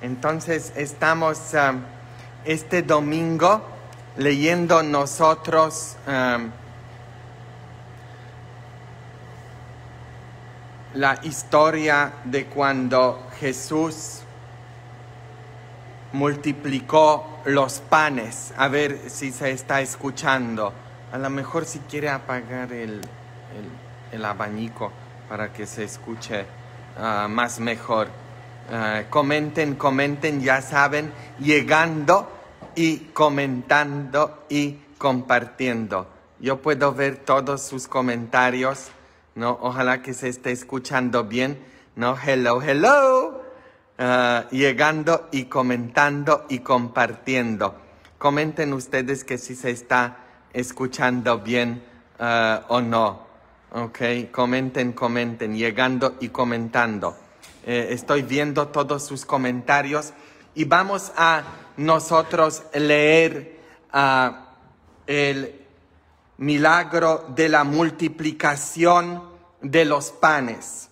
Entonces estamos um, este domingo leyendo nosotros um, la historia de cuando Jesús multiplicó los panes. A ver si se está escuchando. A lo mejor si quiere apagar el, el, abanico para que se escuche uh, más mejor. Eh, comenten, comenten, ya saben, llegando y comentando y compartiendo. Yo puedo ver todos sus comentarios, ¿no? Ojalá que se esté escuchando bien, ¿no? Hello, hello. Eh, llegando y comentando y compartiendo. Comenten ustedes que si se está escuchando bien eh, o no. Ok, comenten, comenten, llegando y comentando. Eh, estoy viendo todos sus comentarios y vamos a nosotros leer ah, el milagro de la multiplicación de los panes.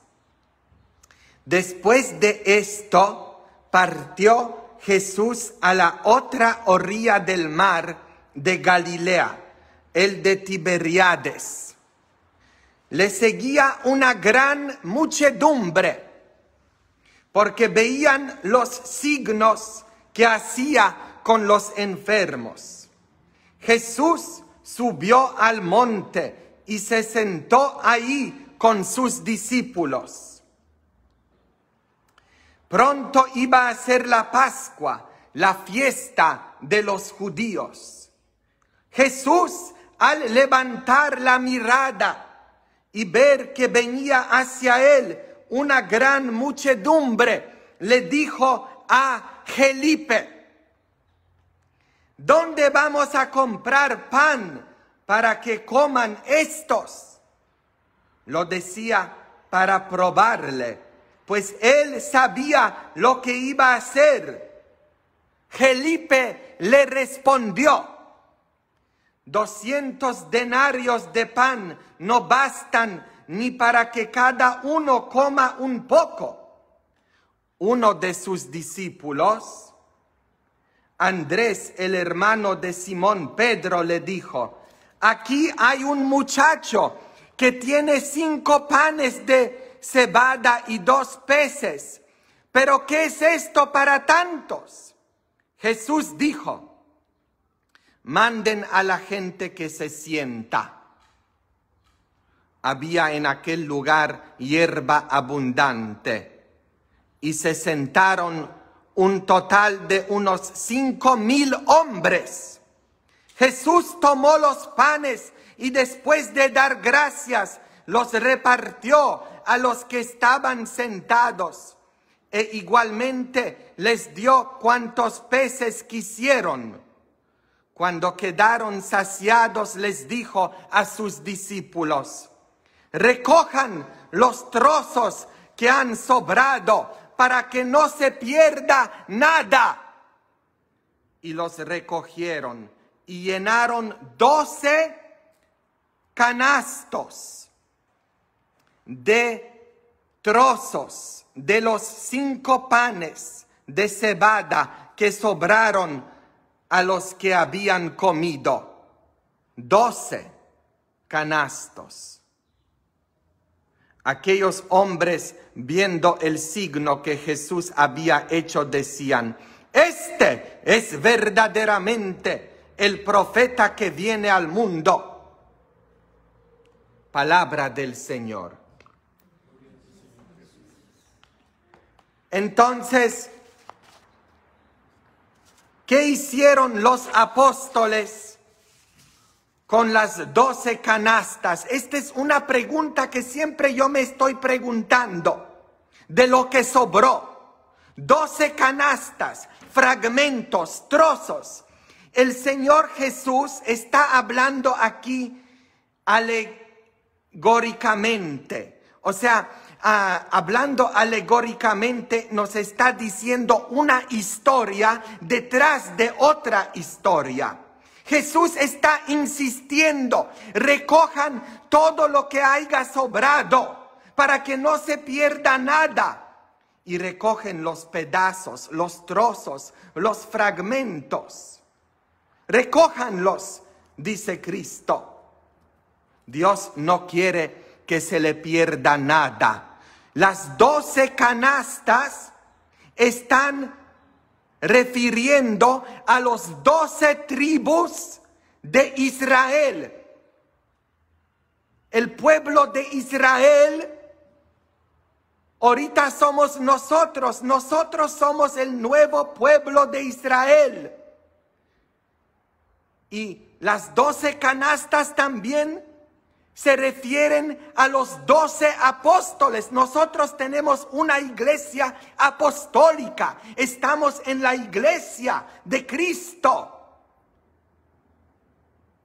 Después de esto, partió Jesús a la otra orilla del mar de Galilea, el de Tiberiades. Le seguía una gran muchedumbre porque veían los signos que hacía con los enfermos. Jesús subió al monte y se sentó ahí con sus discípulos. Pronto iba a ser la Pascua, la fiesta de los judíos. Jesús, al levantar la mirada y ver que venía hacia él una gran muchedumbre le dijo a Felipe, ¿dónde vamos a comprar pan para que coman estos? Lo decía para probarle, pues él sabía lo que iba a hacer. Felipe le respondió, 200 denarios de pan no bastan ni para que cada uno coma un poco. Uno de sus discípulos, Andrés, el hermano de Simón Pedro, le dijo, aquí hay un muchacho que tiene cinco panes de cebada y dos peces. Pero ¿qué es esto para tantos? Jesús dijo, manden a la gente que se sienta había en aquel lugar hierba abundante y se sentaron un total de unos cinco mil hombres. Jesús tomó los panes y después de dar gracias los repartió a los que estaban sentados e igualmente les dio cuantos peces quisieron. Cuando quedaron saciados les dijo a sus discípulos, recojan los trozos que han sobrado para que no se pierda nada. Y los recogieron y llenaron doce canastos de trozos de los cinco panes de cebada que sobraron a los que habían comido. Doce canastos. Aquellos hombres, viendo el signo que Jesús había hecho, decían, este es verdaderamente el profeta que viene al mundo. Palabra del Señor. Entonces, ¿qué hicieron los apóstoles? con las doce canastas? Esta es una pregunta que siempre yo me estoy preguntando. De lo que sobró, doce canastas, fragmentos, trozos. El Señor Jesús está hablando aquí alegóricamente. O sea, hablando alegóricamente nos está diciendo una historia detrás de otra historia. Jesús está insistiendo, recojan todo lo que haya sobrado para que no se pierda nada. Y recogen los pedazos, los trozos, los fragmentos. Recójanlos, dice Cristo. Dios no quiere que se le pierda nada. Las doce canastas están refiriendo a los doce tribus de Israel. El pueblo de Israel, ahorita somos nosotros, nosotros somos el nuevo pueblo de Israel. Y las doce canastas también se refieren a los doce apóstoles. Nosotros tenemos una iglesia apostólica. Estamos en la iglesia de Cristo.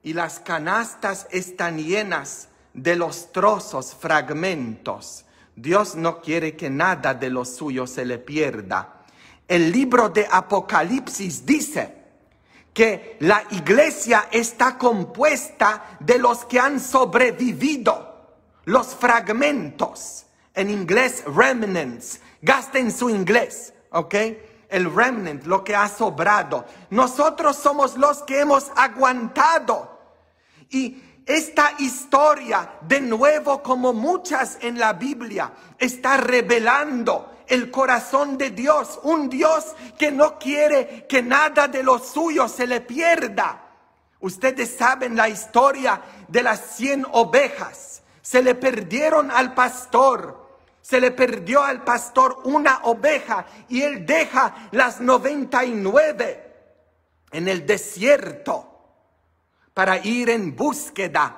Y las canastas están llenas de los trozos, fragmentos. Dios no quiere que nada de lo suyo se le pierda. El libro de Apocalipsis dice, que la iglesia está compuesta de los que han sobrevivido, los fragmentos, en inglés remnants, gasten su inglés, ¿ok? El remnant, lo que ha sobrado. Nosotros somos los que hemos aguantado. Y esta historia, de nuevo, como muchas en la Biblia, está revelando el corazón de Dios, un Dios que no quiere que nada de lo suyo se le pierda. Ustedes saben la historia de las cien ovejas. Se le perdieron al pastor. Se le perdió al pastor una oveja y él deja las 99 en el desierto para ir en búsqueda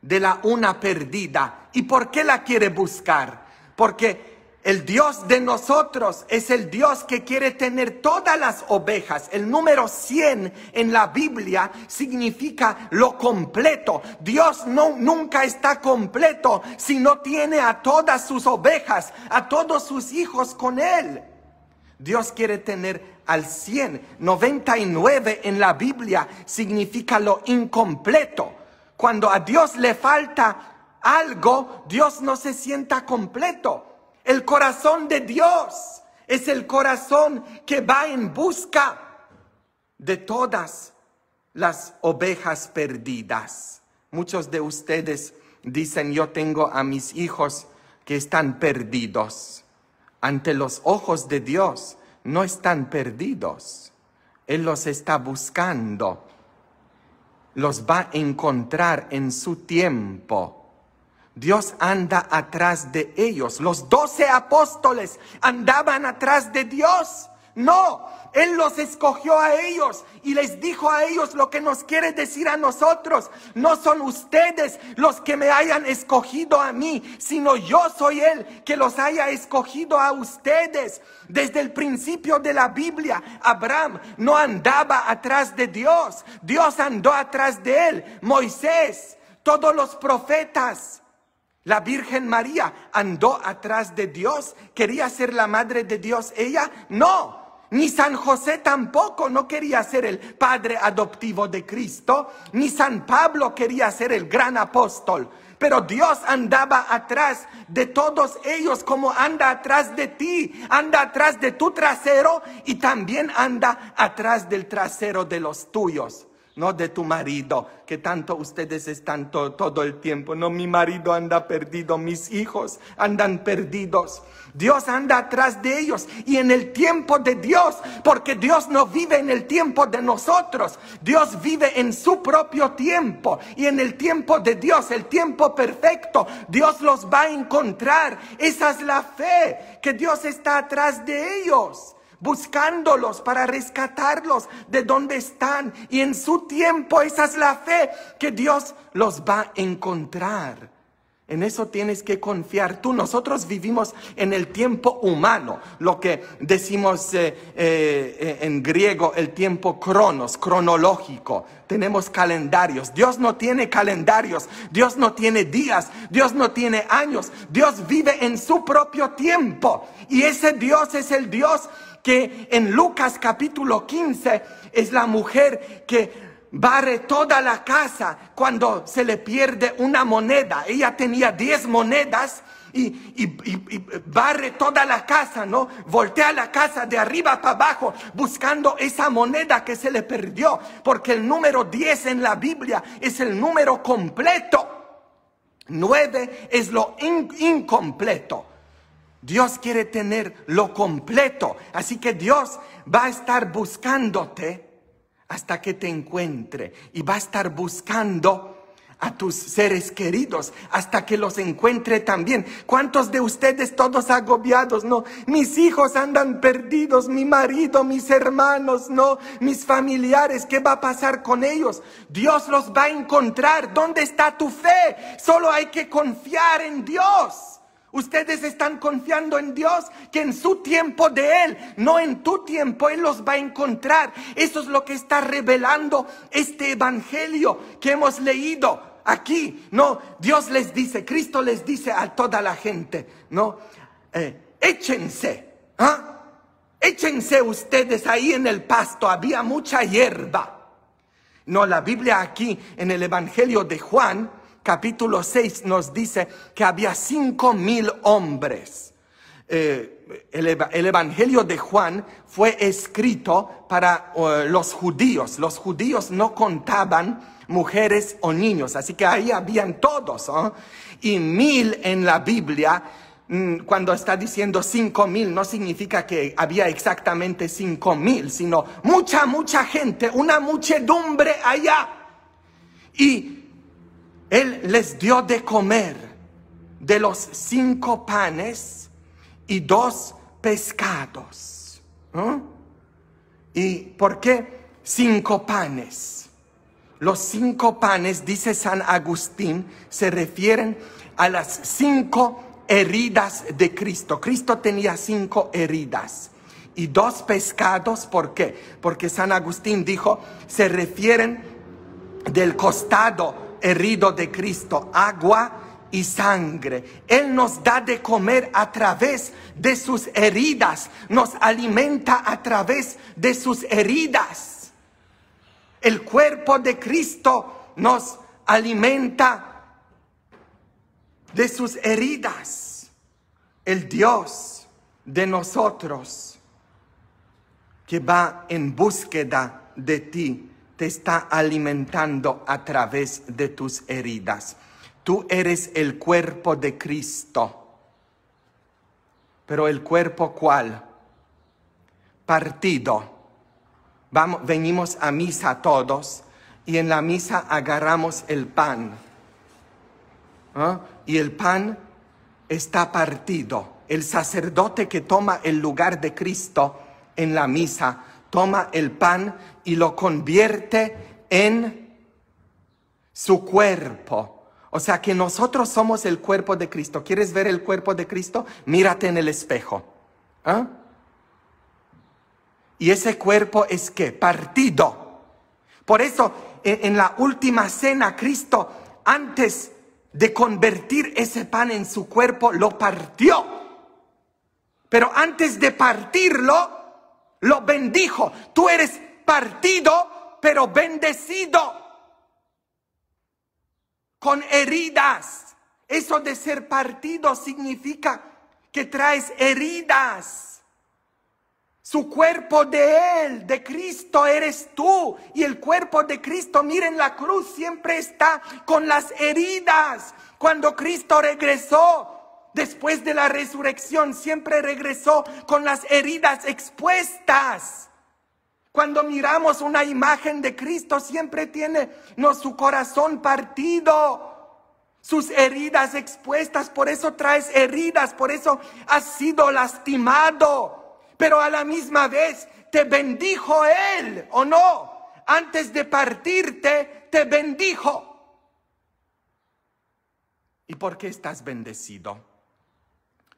de la una perdida. ¿Y por qué la quiere buscar? Porque el Dios de nosotros es el Dios que quiere tener todas las ovejas. El número 100 en la Biblia significa lo completo. Dios no, nunca está completo si no tiene a todas sus ovejas, a todos sus hijos con él. Dios quiere tener al 100. 99 en la Biblia significa lo incompleto. Cuando a Dios le falta algo, Dios no se sienta completo. El corazón de Dios es el corazón que va en busca de todas las ovejas perdidas. Muchos de ustedes dicen, yo tengo a mis hijos que están perdidos. Ante los ojos de Dios no están perdidos. Él los está buscando. Los va a encontrar en su tiempo Dios anda atrás de ellos. Los doce apóstoles andaban atrás de Dios. No, Él los escogió a ellos y les dijo a ellos lo que nos quiere decir a nosotros. No son ustedes los que me hayan escogido a mí, sino yo soy Él que los haya escogido a ustedes. Desde el principio de la Biblia, Abraham no andaba atrás de Dios. Dios andó atrás de Él. Moisés, todos los profetas. La Virgen María andó atrás de Dios, quería ser la madre de Dios. Ella no, ni San José tampoco no quería ser el padre adoptivo de Cristo, ni San Pablo quería ser el gran apóstol. Pero Dios andaba atrás de todos ellos como anda atrás de ti, anda atrás de tu trasero y también anda atrás del trasero de los tuyos no de tu marido, que tanto ustedes están todo el tiempo, no, mi marido anda perdido, mis hijos andan perdidos. Dios anda atrás de ellos y en el tiempo de Dios, porque Dios no vive en el tiempo de nosotros, Dios vive en su propio tiempo y en el tiempo de Dios, el tiempo perfecto, Dios los va a encontrar. Esa es la fe, que Dios está atrás de ellos buscándolos para rescatarlos de donde están. Y en su tiempo esa es la fe que Dios los va a encontrar. En eso tienes que confiar tú. Nosotros vivimos en el tiempo humano, lo que decimos eh, eh, en griego el tiempo cronos, cronológico. Tenemos calendarios. Dios no tiene calendarios, Dios no tiene días, Dios no tiene años. Dios vive en su propio tiempo. Y ese Dios es el Dios que en Lucas capítulo 15 es la mujer que barre toda la casa cuando se le pierde una moneda. Ella tenía 10 monedas y, barre toda la casa, ¿no? Voltea la casa de arriba para abajo buscando esa moneda que se le perdió, porque el número 10 en la Biblia es el número completo. 9 es lo incompleto. Dios quiere tener lo completo. Así que Dios va a estar buscándote hasta que te encuentre. Y va a estar buscando a tus seres queridos hasta que los encuentre también. ¿Cuántos de ustedes todos agobiados? No, mis hijos andan perdidos, mi marido, mis hermanos, no, mis familiares, ¿qué va a pasar con ellos? Dios los va a encontrar. ¿Dónde está tu fe? Solo hay que confiar en Dios. Ustedes están confiando en Dios, que en su tiempo de Él, no en tu tiempo, Él los va a encontrar. Eso es lo que está revelando este Evangelio que hemos leído aquí. No, Dios les dice, Cristo les dice a toda la gente, ¿no? Eh, échense, ¿ah? échense ustedes ahí en el pasto, había mucha hierba. No, la Biblia aquí en el Evangelio de Juan, capítulo 6 nos dice que había cinco mil hombres. Eh, el, Evangelio de Juan fue escrito para eh, los judíos. Los judíos no contaban mujeres o niños, así que ahí habían todos. Y mil en la Biblia mm, cuando está diciendo cinco mil, no significa que había exactamente cinco mil, sino mucha, mucha gente, una muchedumbre allá. Y él les dio de comer de los cinco panes y dos pescados. ¿Y por qué cinco panes? Los cinco panes, dice San Agustín, se refieren a las cinco heridas de Cristo. Cristo tenía cinco heridas y dos pescados. ¿Por qué? Porque San Agustín dijo, se refieren del costado herido de Cristo, agua y sangre. Él nos da de comer a través de sus heridas, nos alimenta a través de sus heridas. El cuerpo de Cristo nos alimenta de sus heridas. El Dios de nosotros que va en búsqueda de ti te está alimentando a través de tus heridas. Tú eres el cuerpo de Cristo. Pero el cuerpo cuál? Partido. Vamos, venimos a misa todos y en la misa agarramos el pan. ¿Ah? Y el pan está partido. El sacerdote que toma el lugar de Cristo en la misa toma el pan y lo convierte en su cuerpo. O sea que nosotros somos el cuerpo de Cristo. ¿Quieres ver el cuerpo de Cristo? Mírate en el espejo. ¿Ah? Y ese cuerpo es que partido. Por eso en, en la última cena Cristo, antes de convertir ese pan en su cuerpo, lo partió. Pero antes de partirlo, lo bendijo. Tú eres partido, pero bendecido, con heridas. Eso de ser partido significa que traes heridas. Su cuerpo de Él, de Cristo eres tú. Y el cuerpo de Cristo, miren, la cruz siempre está con las heridas. Cuando Cristo regresó, después de la resurrección, siempre regresó con las heridas expuestas. Cuando miramos una imagen de Cristo, siempre tiene no, su corazón partido, sus heridas expuestas, por eso traes heridas, por eso has sido lastimado. Pero a la misma vez te bendijo Él, ¿o no? Antes de partirte, te bendijo. ¿Y por qué estás bendecido?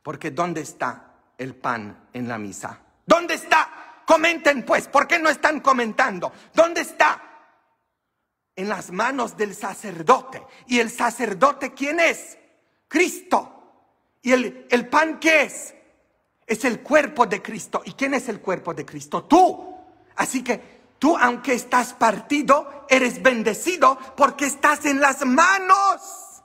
Porque ¿dónde está el pan en la misa? ¿Dónde está? Comenten pues, ¿por qué no están comentando? ¿Dónde está? En las manos del sacerdote. ¿Y el sacerdote quién es? Cristo. ¿Y el, el pan qué es? Es el cuerpo de Cristo. ¿Y quién es el cuerpo de Cristo? Tú. Así que tú, aunque estás partido, eres bendecido porque estás en las manos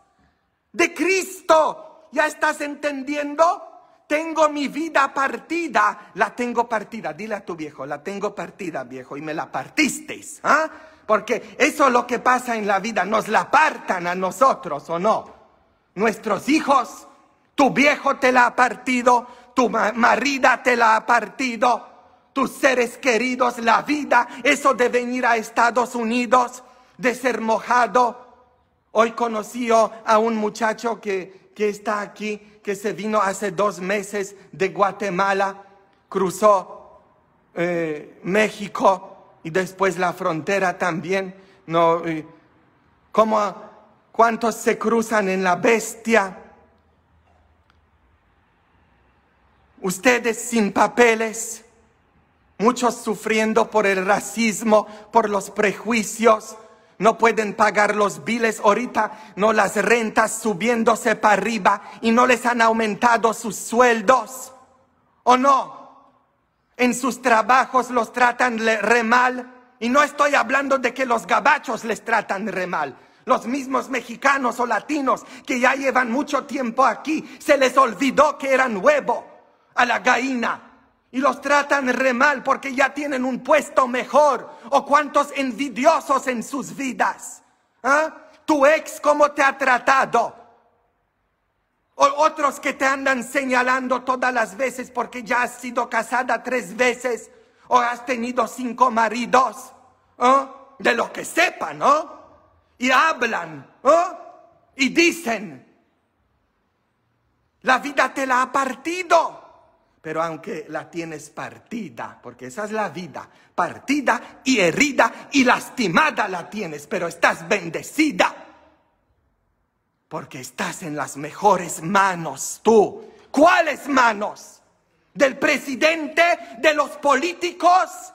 de Cristo. ¿Ya estás entendiendo? tengo mi vida partida, la tengo partida. Dile a tu viejo, la tengo partida, viejo, y me la partisteis. ¿ah? Porque eso es lo que pasa en la vida, nos la partan a nosotros o no. Nuestros hijos, tu viejo te la ha partido, tu marida te la ha partido, tus seres queridos, la vida, eso de venir a Estados Unidos, de ser mojado. Hoy conocí a un muchacho que, que está aquí que se vino hace dos meses de Guatemala, cruzó eh, México y después la frontera también. No, ¿Cuántos se cruzan en la bestia? Ustedes sin papeles, muchos sufriendo por el racismo, por los prejuicios, no pueden pagar los biles ahorita, no las rentas subiéndose para arriba y no les han aumentado sus sueldos. ¿O no? En sus trabajos los tratan re mal. Y no estoy hablando de que los gabachos les tratan re mal. Los mismos mexicanos o latinos que ya llevan mucho tiempo aquí, se les olvidó que eran huevo a la gallina y los tratan re mal porque ya tienen un puesto mejor o cuántos envidiosos en sus vidas. ¿Ah? Tu ex, ¿cómo te ha tratado? O otros que te andan señalando todas las veces porque ya has sido casada tres veces o has tenido cinco maridos. ¿Ah? De lo que sepan, ¿no? Y hablan, ¿ah? Y dicen, la vida te la ha partido. Pero aunque la tienes partida, porque esa es la vida, partida y herida y lastimada la tienes, pero estás bendecida. Porque estás en las mejores manos tú. ¿Cuáles manos? ¿Del presidente? ¿De los políticos?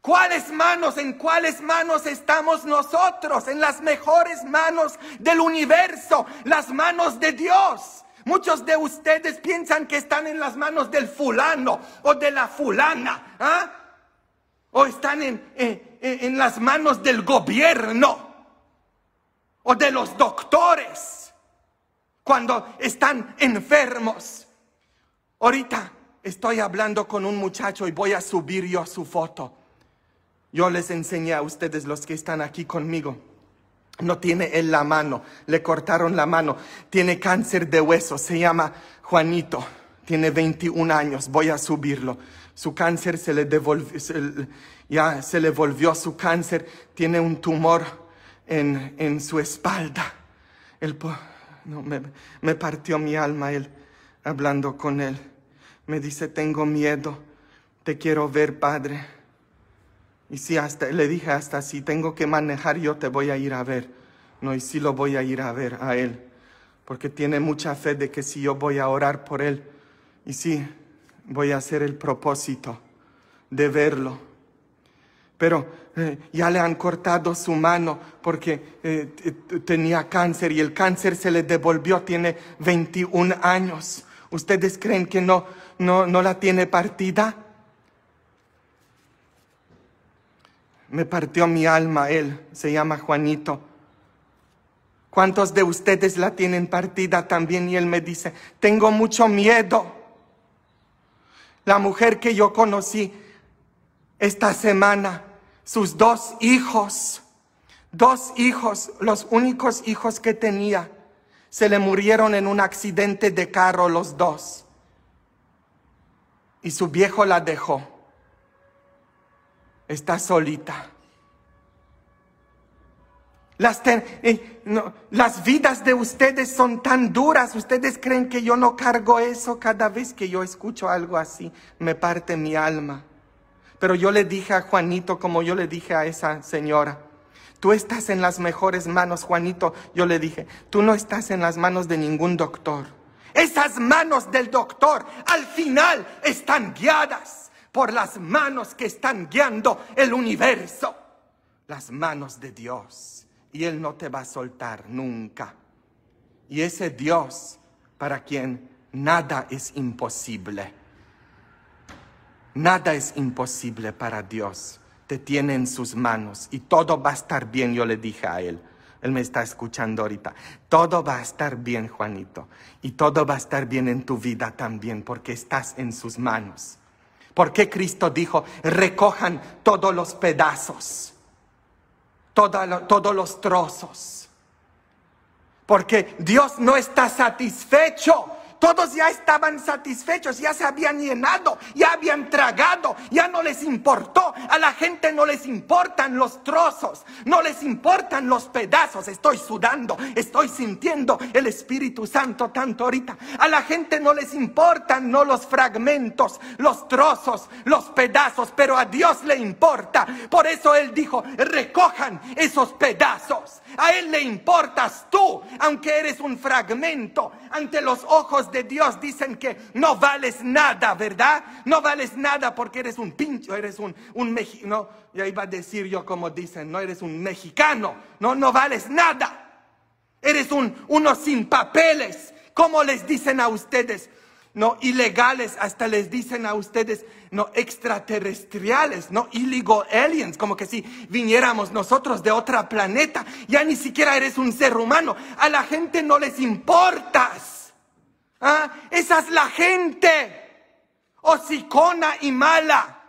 ¿Cuáles manos? ¿En cuáles manos estamos nosotros? En las mejores manos del universo, las manos de Dios. Muchos de ustedes piensan que están en las manos del fulano o de la fulana, ¿ah? o están en, en las manos del gobierno o de los doctores cuando están enfermos. Ahorita estoy hablando con un muchacho y voy a subir yo su foto. Yo les enseñé a ustedes los que están aquí conmigo no tiene él la mano, le cortaron la mano, tiene cáncer de hueso, se llama Juanito, tiene 21 años, voy a subirlo. Su cáncer se le devolvió, ya se le volvió su cáncer, tiene un tumor en, su espalda. no, me, me partió mi alma él, hablando con él. Me dice, tengo miedo, te quiero ver, Padre. Y si hasta le dije, hasta si tengo que manejar, yo te voy a ir a ver. No, y si lo voy a ir a ver a él. Porque tiene mucha fe de que si yo voy a orar por él, y sí, voy a hacer el propósito de verlo. Pero eh, ya le han cortado su mano porque eh, tenía cáncer y el cáncer se le devolvió, tiene 21 años. ¿Ustedes creen que no, no, no la tiene partida? Me partió mi alma él, se llama Juanito. ¿Cuántos de ustedes la tienen partida también? Y él me dice, tengo mucho miedo. La mujer que yo conocí esta semana, sus dos hijos, dos hijos, los únicos hijos que tenía, se le murieron en un accidente de carro los dos. Y su viejo la dejó. Está solita. Las, eh, las, vidas de ustedes son tan duras. Ustedes creen que yo no cargo eso. Cada vez que yo escucho algo así, me parte mi alma. Pero yo le dije a Juanito, como yo le dije a esa señora, tú estás en las mejores manos, Juanito. Yo le dije, tú no estás en las manos de ningún doctor. Esas manos del doctor al final están guiadas por las manos que están guiando el universo. Las manos de Dios. Y Él no te va a soltar nunca. Y ese Dios para quien nada es imposible. Nada es imposible para Dios. Te tiene en sus manos y todo va a estar bien, yo le dije a él. Él me está escuchando ahorita. Todo va a estar bien, Juanito. Y todo va a estar bien en tu vida también porque estás en sus manos. ¿Por qué Cristo dijo, recojan todos los pedazos, todos los trozos? Porque Dios no está satisfecho todos ya estaban satisfechos, ya se habían llenado, ya habían tragado, ya no les importó. A la gente no les importan los trozos, no les importan los pedazos. Estoy sudando, estoy sintiendo el Espíritu Santo tanto ahorita. A la gente no les importan no los fragmentos, los trozos, los pedazos, pero a Dios le importa. Por eso Él dijo, recojan esos pedazos. A Él le importas tú, aunque eres un fragmento ante los ojos de Dios dicen que no vales nada, ¿verdad? No vales nada porque eres un pincho, eres un, un mexicano. Ya iba a decir yo como dicen, no eres un mexicano, no, no vales nada. Eres un, uno sin papeles. como les dicen a ustedes? No, ilegales, hasta les dicen a ustedes, no, extraterrestriales, no, illegal aliens, como que si viniéramos nosotros de otro planeta, ya ni siquiera eres un ser humano, a la gente no les importas. ¿Ah? Esa es la gente hocicona y mala,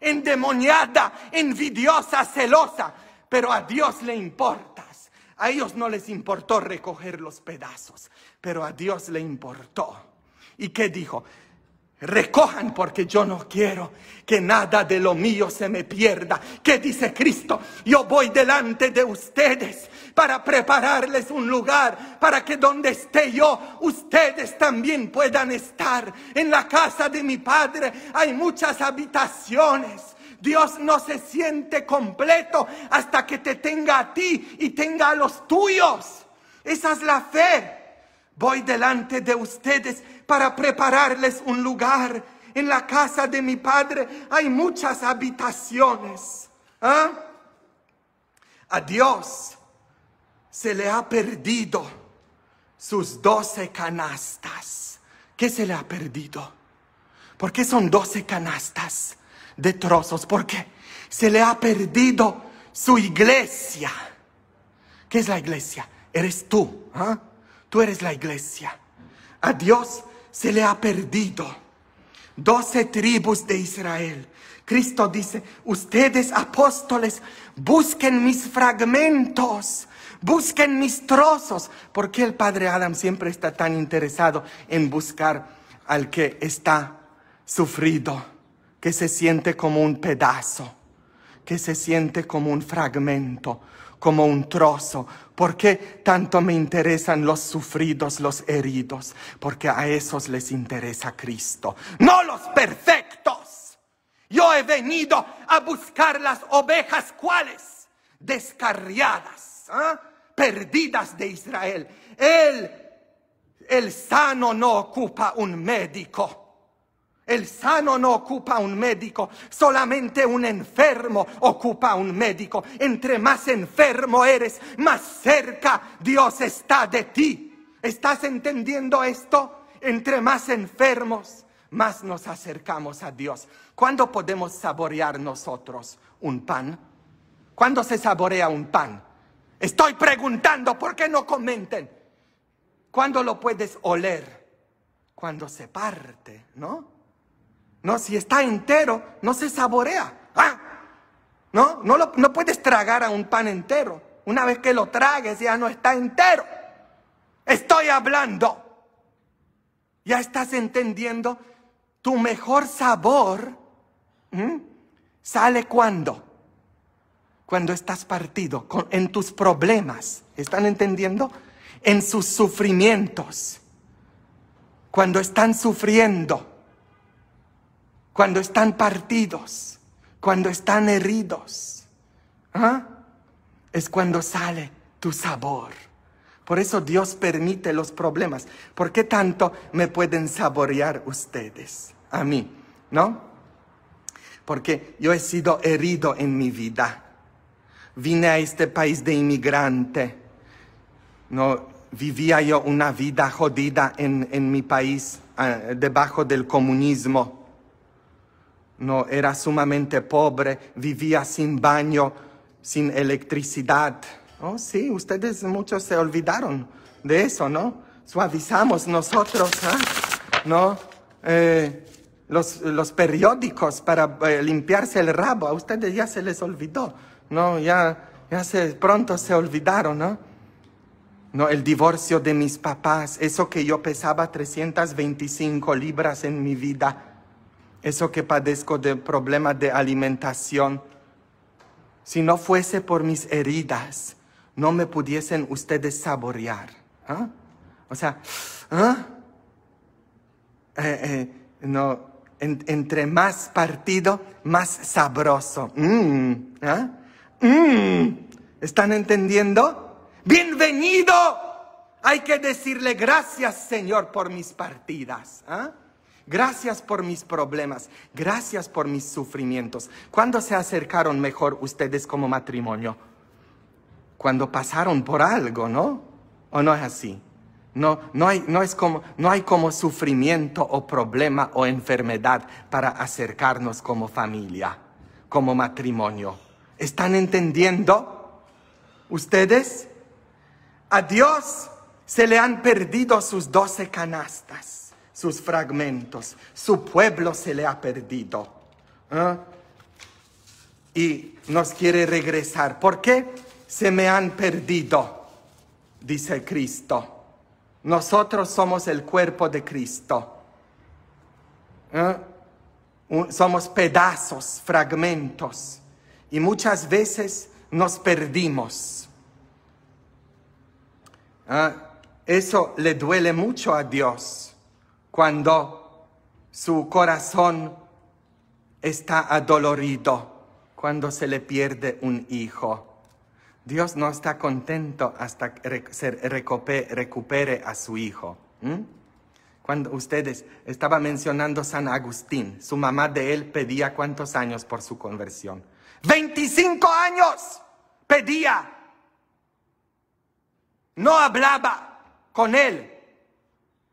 endemoniada, envidiosa, celosa. Pero a Dios le importas. A ellos no les importó recoger los pedazos, pero a Dios le importó. ¿Y qué dijo? Recojan porque yo no quiero que nada de lo mío se me pierda. ¿Qué dice Cristo? Yo voy delante de ustedes para prepararles un lugar, para que donde esté yo, ustedes también puedan estar. En la casa de mi Padre hay muchas habitaciones. Dios no se siente completo hasta que te tenga a ti y tenga a los tuyos. Esa es la fe. Voy delante de ustedes para prepararles un lugar. En la casa de mi Padre hay muchas habitaciones. Adiós. ¿Ah? se le ha perdido sus doce canastas. ¿Qué se le ha perdido? ¿Por qué son doce canastas de trozos? Porque se le ha perdido su iglesia. ¿Qué es la iglesia? Eres tú. ¿ah? Tú eres la iglesia. A Dios se le ha perdido doce tribus de Israel. Cristo dice, ustedes apóstoles, busquen mis fragmentos busquen mis trozos. ¿Por qué el padre Adam siempre está tan interesado en buscar al que está sufrido, que se siente como un pedazo, que se siente como un fragmento, como un trozo. ¿Por qué tanto me interesan los sufridos, los heridos? Porque a esos les interesa Cristo, no los perfectos. Yo he venido a buscar las ovejas cuales descarriadas. ¿ah? perdidas de Israel. Él, el sano no ocupa un médico. El sano no ocupa un médico, solamente un enfermo ocupa un médico. Entre más enfermo eres, más cerca Dios está de ti. ¿Estás entendiendo esto? Entre más enfermos, más nos acercamos a Dios. ¿Cuándo podemos saborear nosotros un pan? ¿Cuándo se saborea un pan? Estoy preguntando, ¿por qué no comenten? ¿Cuándo lo puedes oler? Cuando se parte, ¿no? No, si está entero, no se saborea. Ah, no, no, lo, puedes tragar a un pan entero. Una vez que lo tragues ya no está entero. Estoy hablando. Ya estás entendiendo tu mejor sabor. ¿Sale cuándo? cuando estás partido, en tus problemas, ¿están entendiendo? En sus sufrimientos, cuando están sufriendo, cuando están partidos, cuando están heridos, ¿Ah? es cuando sale tu sabor. Por eso Dios permite los problemas. ¿Por qué tanto me pueden saborear ustedes? A mí, ¿no? Porque yo he sido herido en mi vida vine a este país de inmigrante. No, vivía yo una vida jodida en, mi país, ah, debajo del comunismo. No, era sumamente pobre, vivía sin baño, sin electricidad. Oh, sí, ustedes muchos se olvidaron de eso, ¿no? Suavizamos nosotros, ¿ah? ¿no? Eh, los, periódicos para eh, limpiarse el rabo, a ustedes ya se les olvidó no, ya, se, pronto se olvidaron, ¿no? No, el divorcio de mis papás, eso que yo pesaba 325 libras en mi vida, eso que padezco de problemas de alimentación. Si no fuese por mis heridas, no me pudiesen ustedes saborear. ¿ah? O sea, ¿ah? eh, eh, no, entre más partido, más sabroso. Mm, ¿ah? Mm, ¿Están entendiendo? Bienvenido. Hay que decirle gracias Señor por mis partidas. ¿ah? Gracias por mis problemas. Gracias por mis sufrimientos. ¿Cuándo se acercaron mejor ustedes como matrimonio? Cuando pasaron por algo, ¿no? ¿O no es así? No, hay, como, no hay como sufrimiento o problema o enfermedad para acercarnos como familia, como matrimonio. ¿Están entendiendo? ¿Ustedes? A Dios se le han perdido sus doce canastas, sus fragmentos. Su pueblo se le ha perdido. ¿Ah? Y nos quiere regresar. ¿Por qué se me han perdido? Dice Cristo. Nosotros somos el cuerpo de Cristo. ¿Ah? somos pedazos, fragmentos y muchas veces nos perdimos. Ah, eso le duele mucho a Dios cuando su corazón está adolorido, cuando se le pierde un hijo. Dios no está contento hasta que se recupere a su hijo. Cuando ustedes estaba mencionando San Agustín, su mamá de él pedía cuántos años por su conversión. 25 años pedía. No hablaba con él.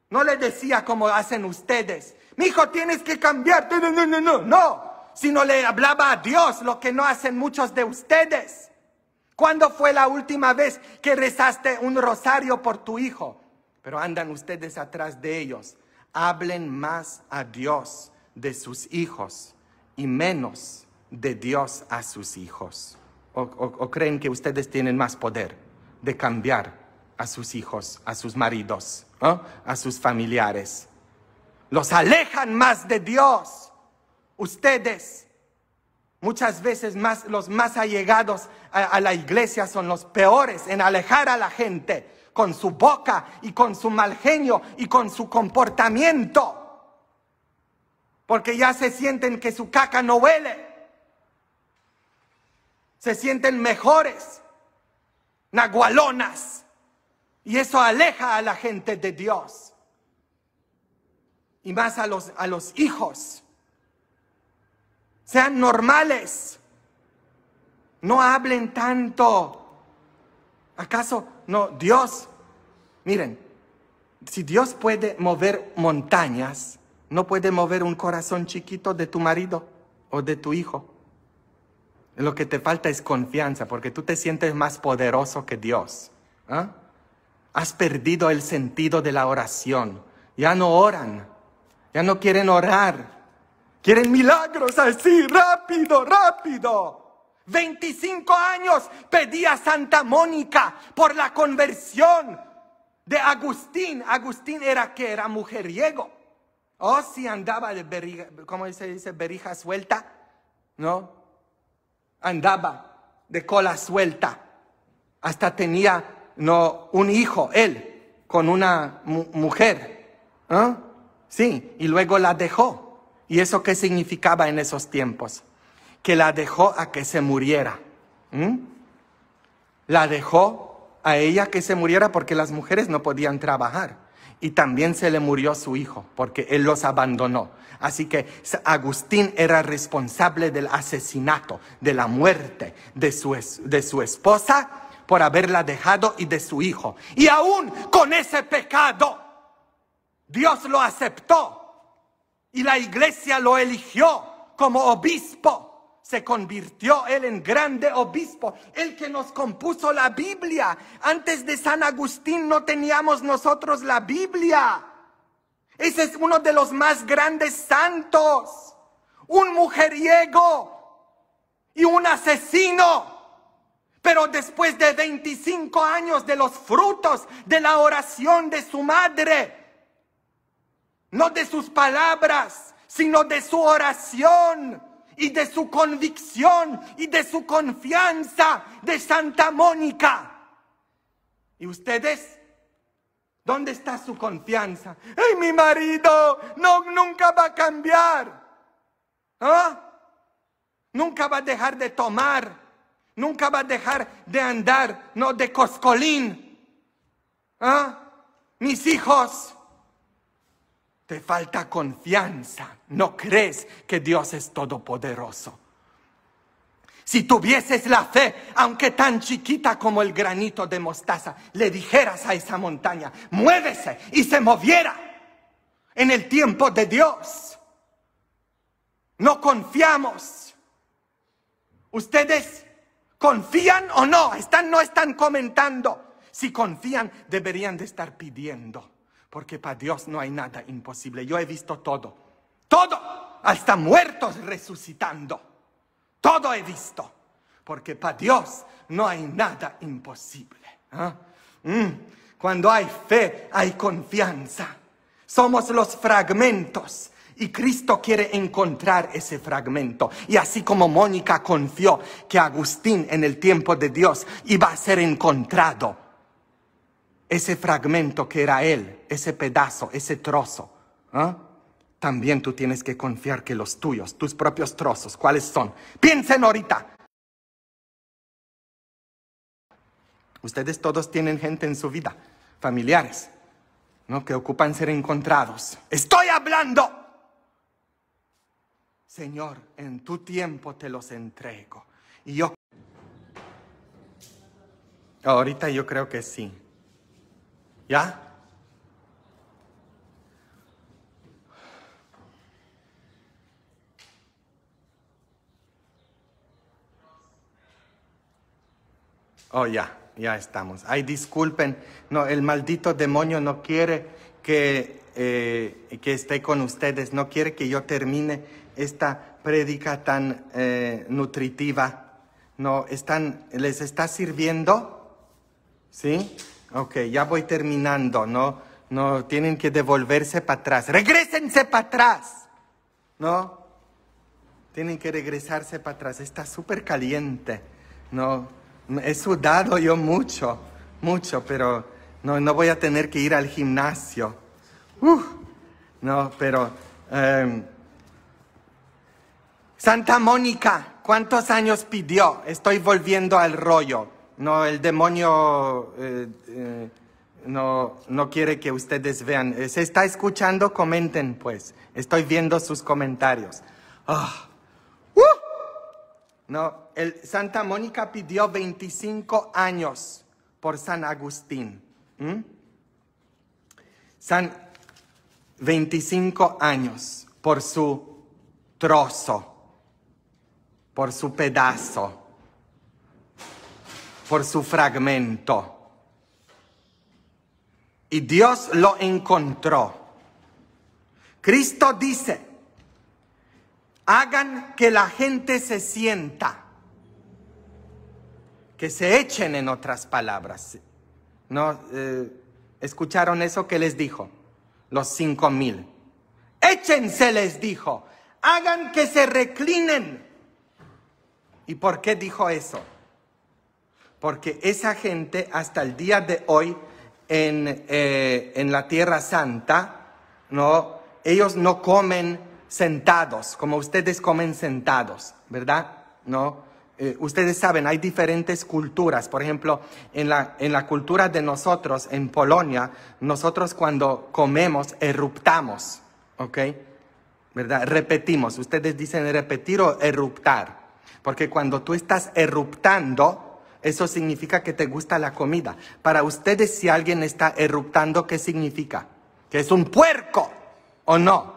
No le decía como hacen ustedes. Mi hijo, tienes que cambiarte, No, no, no, no. No. Sino le hablaba a Dios, lo que no hacen muchos de ustedes. ¿Cuándo fue la última vez que rezaste un rosario por tu hijo? Pero andan ustedes atrás de ellos. Hablen más a Dios de sus hijos y menos de Dios a sus hijos? ¿O, creen que ustedes tienen más poder de cambiar a sus hijos, a sus maridos, a sus familiares? Los alejan más de Dios. Ustedes, muchas veces más, los más allegados a la iglesia son los peores en alejar a la gente con su boca y con su mal genio y con su comportamiento. Porque ya se sienten que su caca no huele se sienten mejores, nagualonas, y eso aleja a la gente de Dios, y más a los, a los hijos. Sean normales, no hablen tanto. ¿Acaso no? Dios, miren, si Dios puede mover montañas, no puede mover un corazón chiquito de tu marido o de tu hijo. Lo que te falta es confianza porque tú te sientes más poderoso que Dios. ¿ah? Has perdido el sentido de la oración. Ya no oran. Ya no quieren orar. Quieren milagros así, rápido, rápido. 25 años pedía Santa Mónica por la conversión de Agustín. Agustín era que era mujeriego. oh, si andaba de berija, ¿cómo se dice? Berija suelta, ¿no? andaba de cola suelta. Hasta tenía no, un hijo, él, con una mujer. ¿no? ¿ah? Sí, y luego la dejó. ¿Y eso qué significaba en esos tiempos? Que la dejó a que se muriera. La dejó a ella que se muriera porque las mujeres no podían trabajar y también se le murió su hijo porque él los abandonó. Así que Agustín era responsable del asesinato, de la muerte de su, esposa por haberla dejado y de su hijo. Y aún con ese pecado, Dios lo aceptó y la iglesia lo eligió como obispo se convirtió él en grande obispo, el que nos compuso la Biblia. Antes de San Agustín no teníamos nosotros la Biblia. Ese es uno de los más grandes santos, un mujeriego y un asesino. Pero después de 25 años de los frutos de la oración de su madre, no de sus palabras, sino de su oración, y de su convicción y de su confianza de Santa Mónica. ¿Y ustedes? ¿Dónde está su confianza? ¡Ay, mi marido! No, nunca va a cambiar. ¿Ah? Nunca va a dejar de tomar. Nunca va a dejar de andar, no de coscolín. ¿Ah? Mis hijos te falta confianza. No crees que Dios es todopoderoso. Si tuvieses la fe, aunque tan chiquita como el granito de mostaza, le dijeras a esa montaña, muévese y se moviera en el tiempo de Dios. No confiamos. Ustedes confían o no, están, no están comentando. Si confían, deberían de estar pidiendo. Porque para Dios no hay nada imposible. Yo he visto todo. Todo. Hasta muertos resucitando. Todo he visto. Porque para Dios no hay nada imposible. ¿Ah? Mm. Cuando hay fe, hay confianza. Somos los fragmentos. Y Cristo quiere encontrar ese fragmento. Y así como Mónica confió que Agustín en el tiempo de Dios iba a ser encontrado, ese fragmento que era él, ese pedazo, ese trozo. ¿ah? También tú tienes que confiar que los tuyos, tus propios trozos, ¿cuáles son? Piensen ahorita. Ustedes todos tienen gente en su vida, familiares, ¿no? Que ocupan ser encontrados. Estoy hablando. Señor, en tu tiempo te los entrego. Y yo... Ahorita yo creo que sí. ¿Ya? Oh, ya, ya estamos. Ay, disculpen. No, el maldito demonio no quiere que, eh, que esté con ustedes. No quiere que yo termine esta predica tan eh, nutritiva. No, están, les está sirviendo. ¿Sí? Ok, ya voy terminando, ¿no? No, tienen que devolverse para atrás. Regrésense para atrás, ¿no? Tienen que regresarse para atrás. Está súper caliente, ¿no? He sudado yo mucho, mucho, pero no, voy a tener que ir al gimnasio. no, pero... Em, Santa Mónica, ¿cuántos años pidió? Estoy volviendo al rollo no, el demonio eh, eh, no, quiere que ustedes vean. Eh, se está escuchando, comenten pues. Estoy viendo sus comentarios. Ah. ¡Uh! No, el Santa Mónica pidió 25 años por San Agustín. San 25 años por su trozo, por su pedazo por su fragmento. Y Dios lo encontró. Cristo dice, hagan que la gente se sienta, que se echen en otras palabras. ¿No eh, escucharon eso que les dijo? Los cinco mil. Échense, les dijo. Hagan que se reclinen. ¿Y por qué dijo eso? porque esa gente hasta el día de hoy en, eh, en la Tierra Santa, ¿no? ellos no comen sentados, como ustedes comen sentados, ¿verdad? Eh, ustedes saben, hay diferentes culturas. Por ejemplo, en la, en la cultura de nosotros, en Polonia, nosotros cuando comemos, eruptamos, ¿ok? ¿Verdad? Repetimos. Ustedes dicen repetir o eruptar. Porque cuando tú estás eruptando, eso significa que te gusta la comida. Para ustedes, si alguien está eruptando, ¿qué significa? ¿Que es un puerco o no?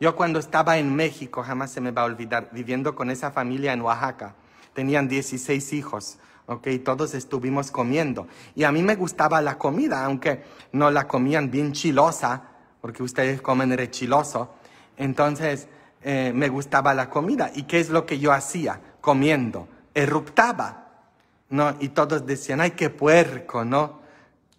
Yo cuando estaba en México, jamás se me va a olvidar, viviendo con esa familia en Oaxaca, tenían 16 hijos. ¿ok? Todos estuvimos comiendo. Y a mí me gustaba la comida, aunque no la comían bien chilosa, porque ustedes comen rechiloso. Entonces, eh, me gustaba la comida. ¿Y qué es lo que yo hacía? Comiendo. Eruptaba ¿no? Y todos decían, ay, qué puerco, ¿no?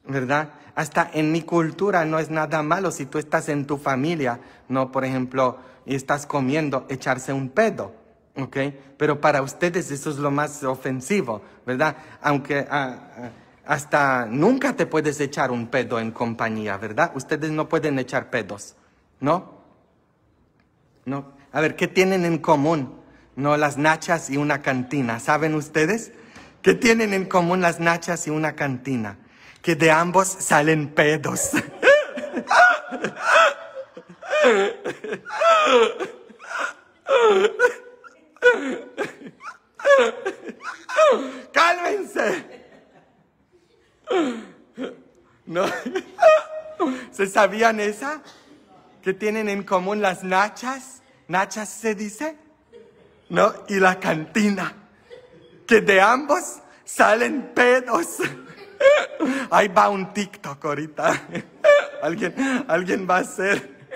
¿Verdad? Hasta en mi cultura no es nada malo si tú estás en tu familia, ¿no? Por ejemplo, y estás comiendo, echarse un pedo, ¿ok? Pero para ustedes eso es lo más ofensivo, ¿verdad? Aunque... Ah, ah, hasta nunca te puedes echar un pedo en compañía, ¿verdad? Ustedes no pueden echar pedos, ¿no? No. A ver, ¿qué tienen en común? No, las nachas y una cantina, ¿saben ustedes? ¿Qué tienen en común las nachas y una cantina, que de ambos salen pedos. ¡Cálmense! ¿No? ¿Se sabían esa? ¿Qué tienen en común las nachas? ¿Nachas se dice? ¿No? Y la cantina que de ambos salen pedos. Ahí va un TikTok ahorita. Alguien, alguien va a hacer.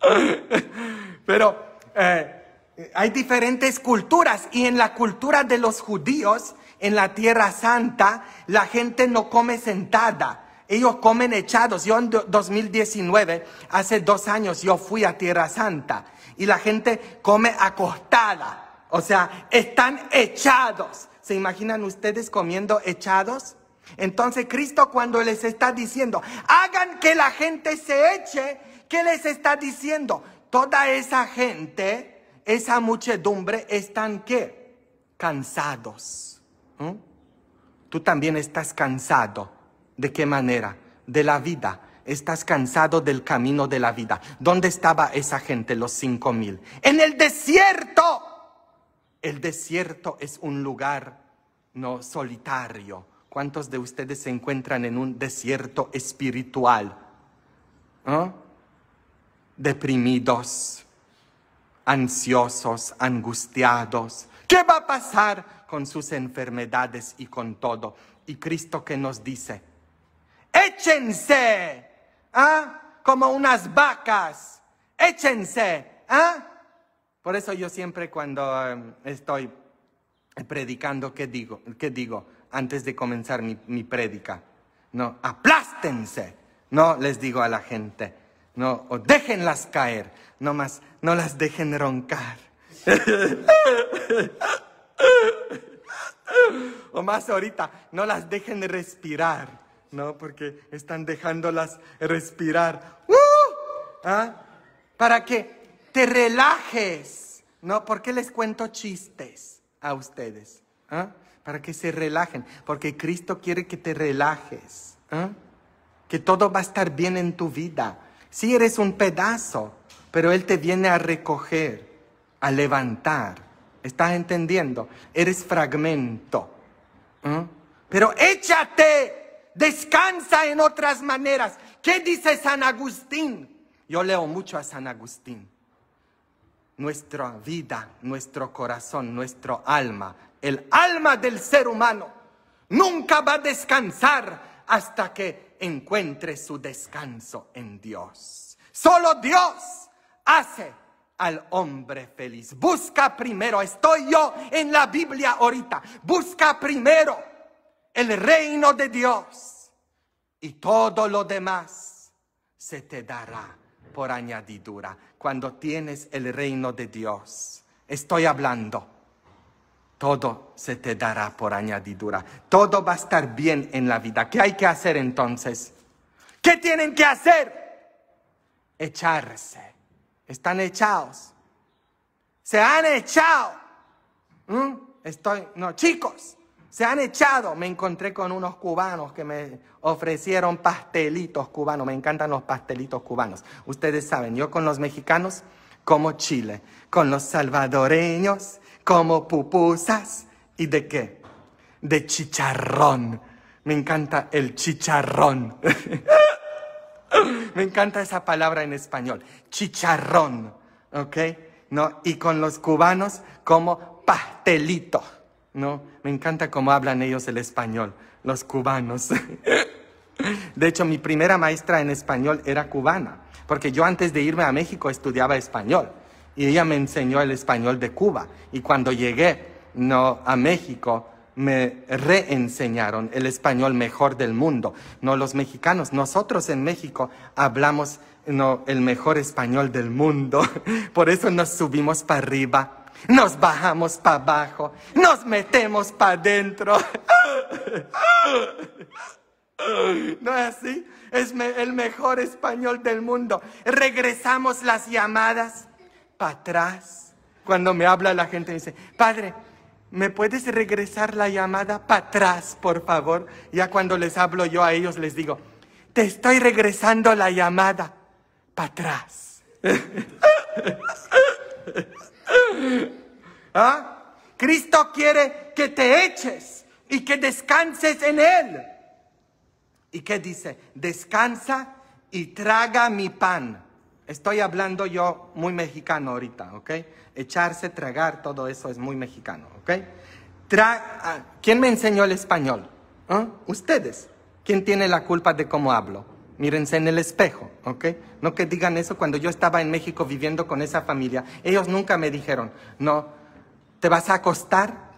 Pero eh, hay diferentes culturas y en la cultura de los judíos, en la Tierra Santa, la gente no come sentada. Ellos comen echados. Yo en 2019, hace dos años, yo fui a Tierra Santa y la gente come acostada. O sea, están echados. ¿Se imaginan ustedes comiendo echados? Entonces Cristo cuando les está diciendo, hagan que la gente se eche, ¿qué les está diciendo? Toda esa gente, esa muchedumbre, están qué? Cansados. Tú también estás cansado. ¿De qué manera? De la vida. Estás cansado del camino de la vida. ¿Dónde estaba esa gente, los cinco mil? En el desierto. El desierto es un lugar no solitario. ¿Cuántos de ustedes se encuentran en un desierto espiritual? ¿Ah? Deprimidos, ansiosos, angustiados. ¿Qué va a pasar con sus enfermedades y con todo? Y Cristo que nos dice, échense, ¿ah? como unas vacas, échense, ¿eh? Por eso yo siempre cuando em, estoy predicando, ¿qué digo? ¿Qué digo antes de comenzar mi, mi prédica? No, aplástense. No les digo a la gente. No, o déjenlas caer. No más, no las dejen roncar. o más ahorita, no las dejen respirar. No, porque están dejándolas respirar. ¡Uh! ¿Ah? ¿Para qué? te relajes. No, ¿por qué les cuento chistes a ustedes? ¿Ah? Para que se relajen, porque Cristo quiere que te relajes, ¿ah? que todo va a estar bien en tu vida. Si sí eres un pedazo, pero Él te viene a recoger, a levantar. ¿Estás entendiendo? Eres fragmento. ¿ah? Pero échate, descansa en otras maneras. ¿Qué dice San Agustín? Yo leo mucho a San Agustín nuestra vida, nuestro corazón, nuestro alma, el alma del ser humano, nunca va a descansar hasta que encuentre su descanso en Dios. Solo Dios hace al hombre feliz. Busca primero, estoy yo en la Biblia ahorita, busca primero el reino de Dios y todo lo demás se te dará por añadidura, cuando tienes el reino de Dios. Estoy hablando. Todo se te dará por añadidura. Todo va a estar bien en la vida. ¿Qué hay que hacer entonces? ¿Qué tienen que hacer? Echarse. Están echados. Se han echado. ¿Mm? Estoy, no, chicos, se han echado. Me encontré con unos cubanos que me ofrecieron pastelitos cubanos. Me encantan los pastelitos cubanos. Ustedes saben, yo con los mexicanos como chile, con los salvadoreños como pupusas. ¿Y de qué? De chicharrón. Me encanta el chicharrón. me encanta esa palabra en español. Chicharrón. ¿Ok? ¿No? Y con los cubanos como pastelito. ¿No? me encanta cómo hablan ellos el español, los cubanos. De hecho, mi primera maestra en español era cubana, porque yo antes de irme a México estudiaba español y ella me enseñó el español de Cuba. Y cuando llegué no, a México, me reenseñaron el español mejor del mundo. No los mexicanos, nosotros en México hablamos no, el mejor español del mundo. Por eso nos subimos para arriba nos bajamos para abajo, nos metemos para adentro. ¿No es así? Es el mejor español del mundo. Regresamos las llamadas para atrás. Cuando me habla la gente dice, padre, ¿me puedes regresar la llamada para atrás, por favor? Ya cuando les hablo yo a ellos les digo, te estoy regresando la llamada para atrás. ¿Ah? Cristo quiere que te eches y que descanses en Él. ¿Y qué dice? Descansa y traga mi pan. Estoy hablando yo muy mexicano ahorita, ¿ok? Echarse, tragar, todo eso es muy mexicano, ¿ok? Tra ah, ¿Quién me enseñó el español? ¿Ah? Ustedes. ¿Quién tiene la culpa de cómo hablo? Mírense en el espejo, ¿ok? No que digan eso cuando yo estaba en México viviendo con esa familia. Ellos nunca me dijeron, no, ¿te vas a acostar?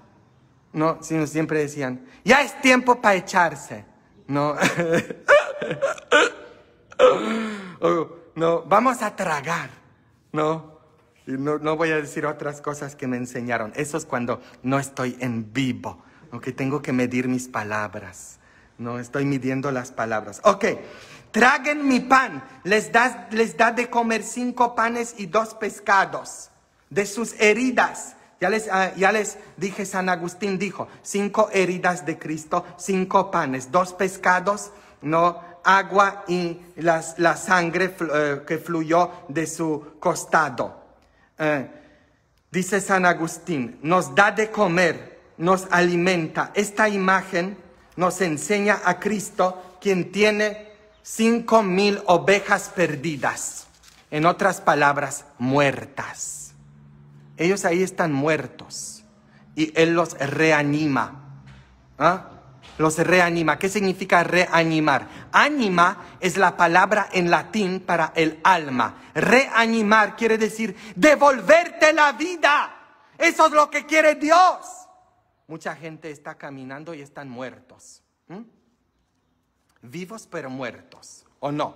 No, sino siempre decían, ya es tiempo para echarse. No. Oh, no, vamos a tragar. No. no, no voy a decir otras cosas que me enseñaron. Eso es cuando no estoy en vivo. Ok, tengo que medir mis palabras. No, estoy midiendo las palabras. Ok traguen mi pan. Les da, les da de comer cinco panes y dos pescados. De sus heridas. Ya les, ah, les dije, San Agustín dijo, cinco heridas de Cristo, cinco panes, dos pescados, no agua y la sangre eh, que fluyó de su costado. Eh, dice San Agustín, nos da de comer, nos alimenta. Esta imagen nos enseña a Cristo, quien tiene cinco mil ovejas perdidas, en otras palabras, muertas. Ellos ahí están muertos y Él los reanima. ¿Ah? Los reanima. ¿Qué significa reanimar? Anima es la palabra en latín para el alma. Reanimar quiere decir devolverte la vida. Eso es lo que quiere Dios. Mucha gente está caminando y están muertos vivos pero muertos, ¿o no?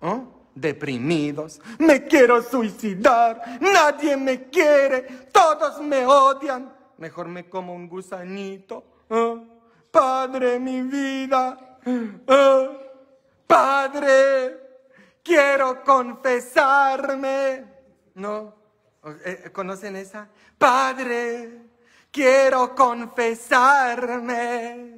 ¿Ah? ¿Eh? Deprimidos, me quiero suicidar, nadie me quiere, todos me odian. Mejor me como un gusanito. ¿Eh? Padre, mi vida. ¿Eh? Padre, quiero confesarme. ¿No? ¿Conocen esa? Padre, quiero confesarme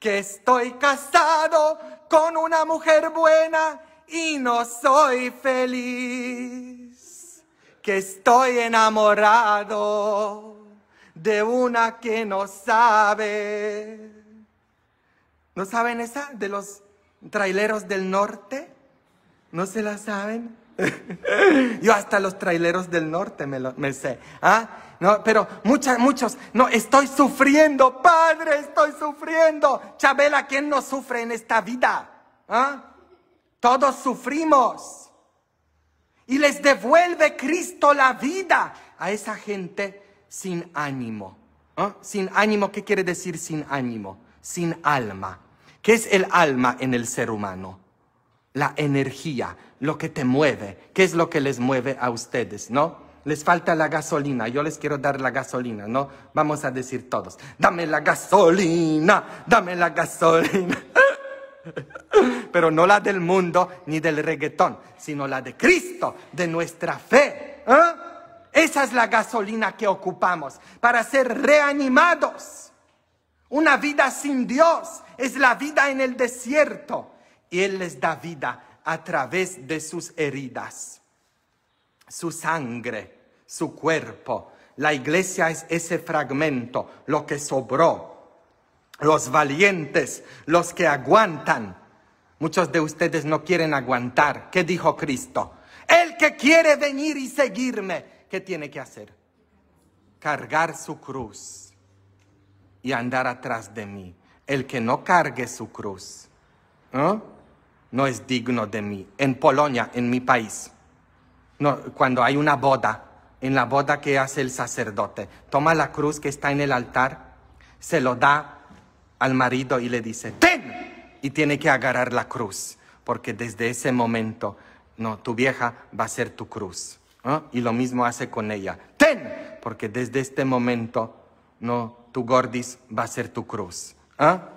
que estoy casado con una mujer buena y no soy feliz, que estoy enamorado de una que no sabe. ¿No saben esa de los traileros del norte? ¿No se la saben? Yo hasta los traileros del norte me, lo, me sé. ¿Ah? No, pero muchas, muchos, no, estoy sufriendo, Padre, estoy sufriendo. Chabela, ¿quién no sufre en esta vida? ¿Ah? Todos sufrimos. Y les devuelve Cristo la vida a esa gente sin ánimo. ¿Ah? Sin ánimo, ¿qué quiere decir sin ánimo? Sin alma. ¿Qué es el alma en el ser humano? La energía, lo que te mueve. ¿Qué es lo que les mueve a ustedes, no? les falta la gasolina, yo les quiero dar la gasolina, ¿no? Vamos a decir todos, dame la gasolina, dame la gasolina. Pero no la del mundo ni del reggaetón, sino la de Cristo, de nuestra fe. ¿eh? Esa es la gasolina que ocupamos para ser reanimados. Una vida sin Dios es la vida en el desierto. Y Él les da vida a través de sus heridas su sangre, su cuerpo. La iglesia es ese fragmento, lo que sobró. Los valientes, los que aguantan. Muchos de ustedes no quieren aguantar. ¿Qué dijo Cristo? El que quiere venir y seguirme, ¿qué tiene que hacer? Cargar su cruz y andar atrás de mí. El que no cargue su cruz no es digno de mí. En Polonia, en mi país no, cuando hay una boda, en la boda que hace el sacerdote, toma la cruz que está en el altar, se lo da al marido y le dice, ten, y tiene que agarrar la cruz, porque desde ese momento, no, tu vieja va a ser tu cruz. Y lo mismo hace con ella, ten, porque desde este momento, no, tu gordis va a ser tu cruz. ¿ah?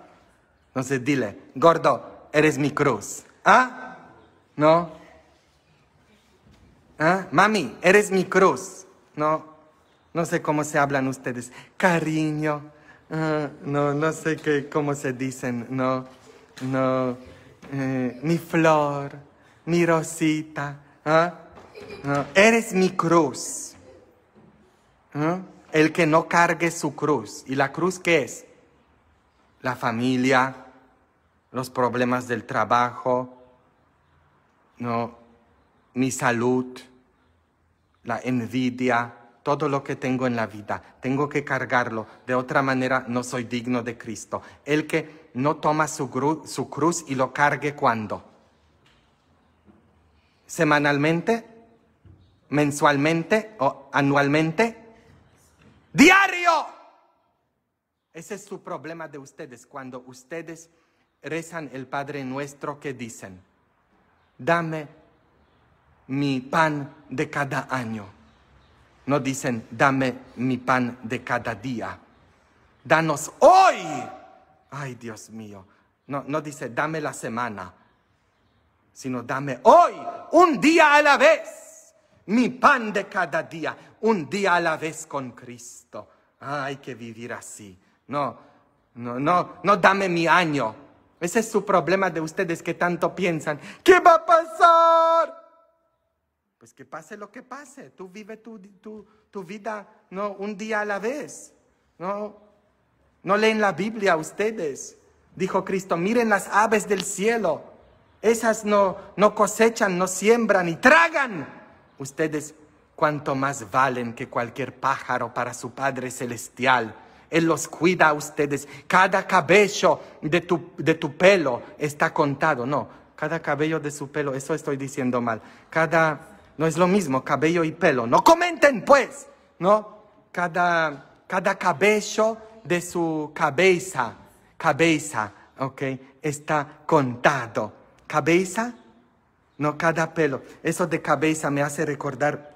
Entonces dile, gordo, eres mi cruz. ¿Ah? ¿No? ¿Ah? Mami, eres mi cruz. No, no sé cómo se hablan ustedes. Cariño. Ah, no, no sé qué, cómo se dicen. No, no. Eh, mi flor, mi rosita. ¿Ah? eres mi cruz. ¿Ah? El que no cargue su cruz. ¿Y la cruz qué es? La familia, los problemas del trabajo, no, mi salud la envidia, todo lo que tengo en la vida, tengo que cargarlo, de otra manera no soy digno de Cristo. El que no toma su, su cruz y lo cargue cuando? ¿Semanalmente? ¿Mensualmente o anualmente? ¡Diario! Ese es su problema de ustedes cuando ustedes rezan el Padre nuestro que dicen, dame mi pan de cada año. No dicen, dame mi pan de cada día. Danos hoy. Ay, Dios mío. No, no dice, dame la semana, sino dame hoy, un día a la vez, mi pan de cada día, un día a la vez con Cristo. hay que vivir así. No, no, no, no dame mi año. Ese es su problema de ustedes que tanto piensan. ¿Qué va a pasar? Pues que pase lo que pase, tú vive tu, tu vida no un día a la vez. No, no leen la Biblia ustedes. Dijo Cristo, miren las aves del cielo. Esas no, no cosechan, no siembran y tragan. Ustedes cuánto más valen que cualquier pájaro para su Padre Celestial. Él los cuida a ustedes. Cada cabello de tu, de tu pelo está contado. No, cada cabello de su pelo, eso estoy diciendo mal. Cada no es lo mismo cabello y pelo. No comenten pues, ¿no? Cada, cada cabello de su cabeza, cabeza, ¿ok? Está contado. Cabeza, no cada pelo. Eso de cabeza me hace recordar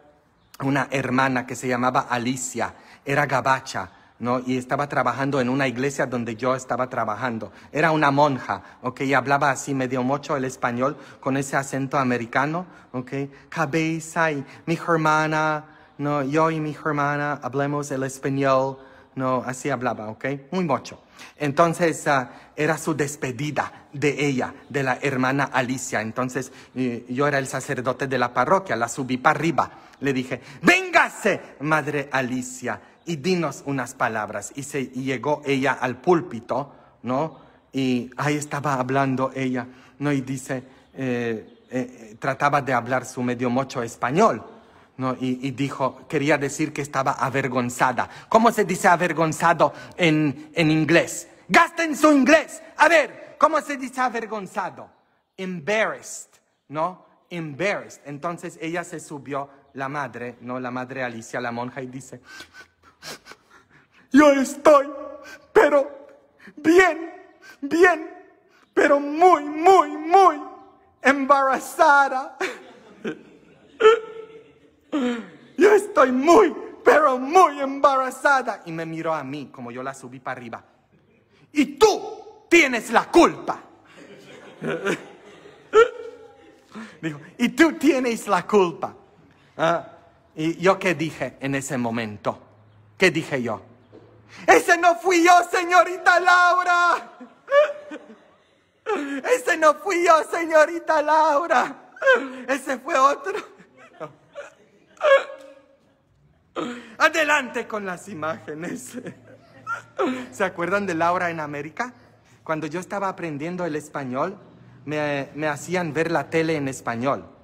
una hermana que se llamaba Alicia, era gabacha ¿no? Y estaba trabajando en una iglesia donde yo estaba trabajando. Era una monja, ¿ok? Y hablaba así medio mucho el español con ese acento americano, ¿ok? Cabeza y mi hermana, ¿no? Yo y mi hermana hablemos el español, ¿no? Así hablaba, ¿ok? Muy mucho. Entonces ah, era su despedida de ella, de la hermana Alicia. Entonces yo era el sacerdote de la parroquia, la subí para arriba. Le dije, véngase, madre Alicia y dinos unas palabras. Y, se, llegó ella al púlpito, ¿no? Y ahí estaba hablando ella, ¿no? Y dice, eh, eh, trataba de hablar su medio mocho español, ¿no? Y, dijo, quería decir que estaba avergonzada. ¿Cómo se dice avergonzado en, en inglés? Gasten su inglés. A ver, ¿cómo se dice avergonzado? Embarrassed, ¿no? Embarrassed. Entonces ella se subió, la madre, ¿no? La madre Alicia, la monja, y dice, Yo estoy, pero bien, bien, pero muy, muy, muy embarazada. Yo estoy muy, pero muy embarazada. Y me miró a mí como yo la subí para arriba. Y tú tienes la culpa. Dijo, y tú tienes la culpa. Ah, y yo qué dije en ese momento. ¿Qué dije yo? Ese no fui yo, señorita Laura. Ese no fui yo, señorita Laura. Ese fue otro. Adelante con las imágenes. ¿Se acuerdan de Laura en América? Cuando yo estaba aprendiendo el español, me, me hacían ver la tele en español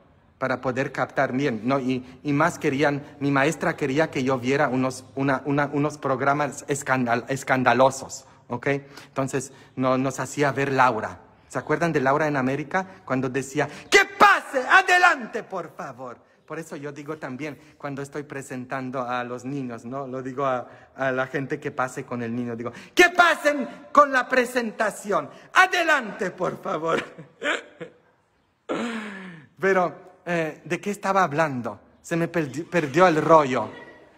para poder captar bien, ¿no? Y, más querían, mi maestra quería que yo viera unos, una, unos programas escandal, escandalosos, ¿ok? Entonces no, nos hacía ver Laura. ¿Se acuerdan de Laura en América? Cuando decía, ¡que pase! ¡Adelante, por favor! Por eso yo digo también, cuando estoy presentando a los niños, ¿no? Lo digo a, a la gente que pase con el niño, digo, ¡que pasen con la presentación! ¡Adelante, por favor! Pero eh, de qué estaba hablando. Se me perdió el rollo.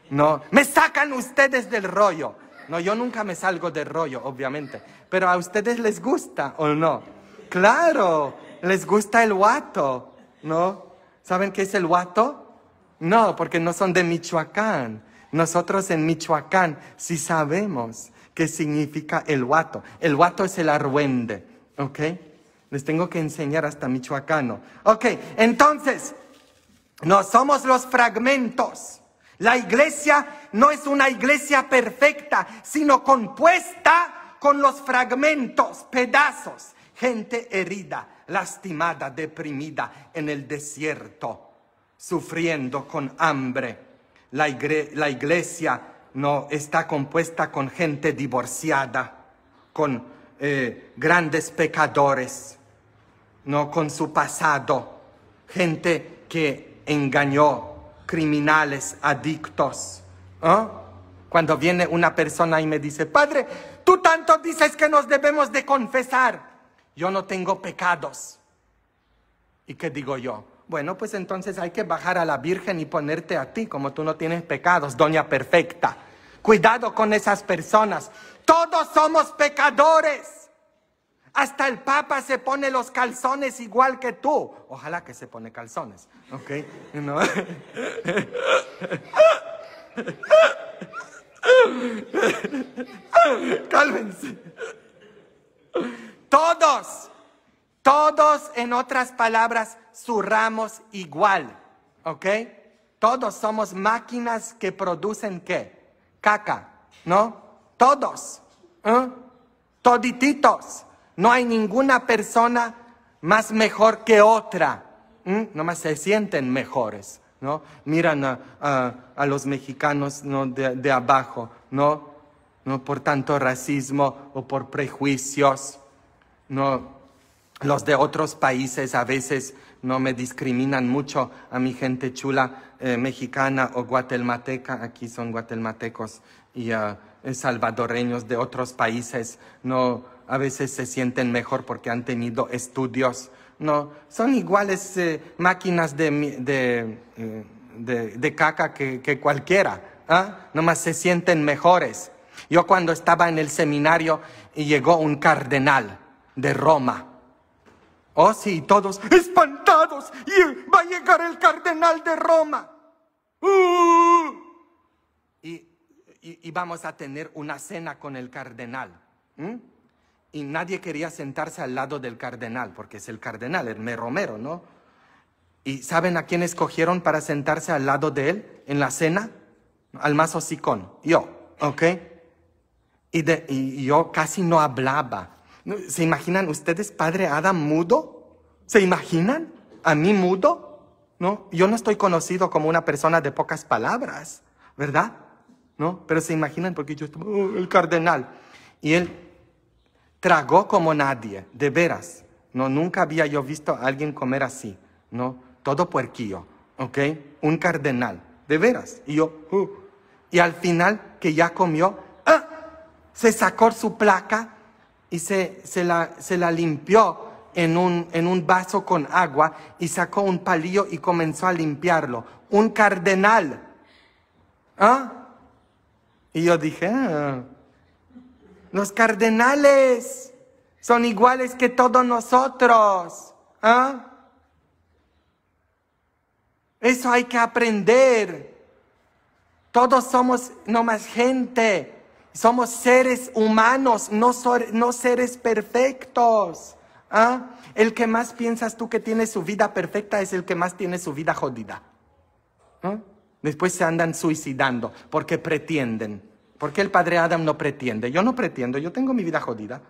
No, me sacan ustedes del rollo. No, yo nunca me salgo del rollo, obviamente. Pero a ustedes les gusta o no. Claro, les gusta el guato, ¿no? ¿Saben qué es el guato? No, porque no son de Michoacán. Nosotros en Michoacán sí sabemos qué significa el guato. El guato es el arruende ¿ok? Les tengo que enseñar hasta michoacano. Ok, entonces, no somos los fragmentos. La iglesia no es una iglesia perfecta, sino compuesta con los fragmentos, pedazos. Gente herida, lastimada, deprimida en el desierto, sufriendo con hambre. La, iglesia no está compuesta con gente divorciada, con eh, grandes pecadores, no con su pasado, gente que engañó, criminales, adictos. ¿ah? Cuando viene una persona y me dice, Padre, tú tanto dices que nos debemos de confesar. Yo no tengo pecados. ¿Y qué digo yo? Bueno, pues entonces hay que bajar a la Virgen y ponerte a ti, como tú no tienes pecados, doña perfecta. Cuidado con esas personas. Todos somos pecadores. Hasta el Papa se pone los calzones igual que tú. Ojalá que se pone calzones, ¿ok? No. Cálmense. Todos, todos en otras palabras, zurramos igual, ¿ok? Todos somos máquinas que producen qué? Caca, ¿no? Todos, ¿eh? todititos, todititos. No hay ninguna persona más mejor que otra. No ¿Mm? Nomás se sienten mejores, ¿no? Miran a, los mexicanos ¿no? de, abajo, ¿no? ¿no? Por tanto racismo o por prejuicios, ¿no? Los de otros países a veces no me discriminan mucho a mi gente chula eh, mexicana o guatemalteca. Aquí son guatemaltecos y... Ah, salvadoreños de otros países no a veces se sienten mejor porque han tenido estudios. No, son iguales eh, máquinas de, eh, de, de, caca que, cualquiera. ¿ah? Nomás se sienten mejores. Yo cuando estaba en el seminario y llegó un cardenal de Roma. Oh sí, todos espantados. Y va a llegar el cardenal de Roma. ¡Uh! y, a tener una cena con el cardenal. Y nadie quería sentarse al lado del cardenal, porque es el cardenal, el Romero, ¿no? ¿Y saben a quién escogieron para sentarse al lado de él en la cena? Al más yo, ¿ok? Y, de, y yo casi no hablaba. ¿Se imaginan ustedes, padre Adam, mudo? ¿Se imaginan? ¿A mí mudo? No, yo no estoy conocido como una persona de pocas palabras, ¿verdad? ¿no? Pero se imaginan porque yo estaba, uh, el cardenal. Y él tragó como nadie, de veras. No, nunca había yo visto a alguien comer así, ¿no? Todo puerquillo, ¿ok? Un cardenal, de veras. Y yo, uh". y al final que ya comió, ¡ah! se sacó su placa y se, la, se la limpió en un, en un vaso con agua y sacó un palillo y comenzó a limpiarlo. Un cardenal. ¿Ah? Y yo dije, ah, los cardenales son iguales que todos nosotros. ¿ah? Eso hay que aprender. Todos somos no más gente. Somos seres humanos, no, no seres perfectos. ¿ah? El que más piensas tú que tiene su vida perfecta es el que más tiene su vida jodida. Después se andan suicidando porque pretenden. Porque el padre Adam no pretende. Yo no pretendo, yo tengo mi vida jodida.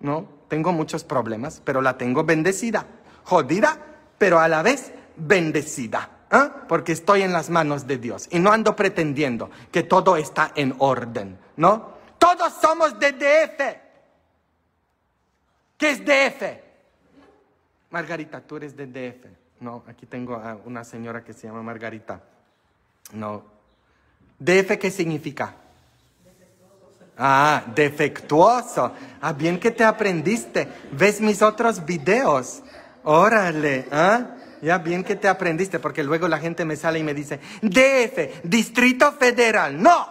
No, tengo muchos problemas, pero la tengo bendecida. Jodida, pero a la vez bendecida. ¿ah? Porque estoy en las manos de Dios y no ando pretendiendo que todo está en orden. ¿No? Todos somos de DF. ¿Qué es DF? Margarita, tú eres de DF. No, aquí tengo a una señora que se llama Margarita. No. ¿DF qué significa? Defectuoso. Ah, defectuoso. Ah, bien que te aprendiste. ¿Ves mis otros videos? Órale, ¿ah? Ya bien que te aprendiste, porque luego la gente me sale y me dice, DF, Distrito Federal. No,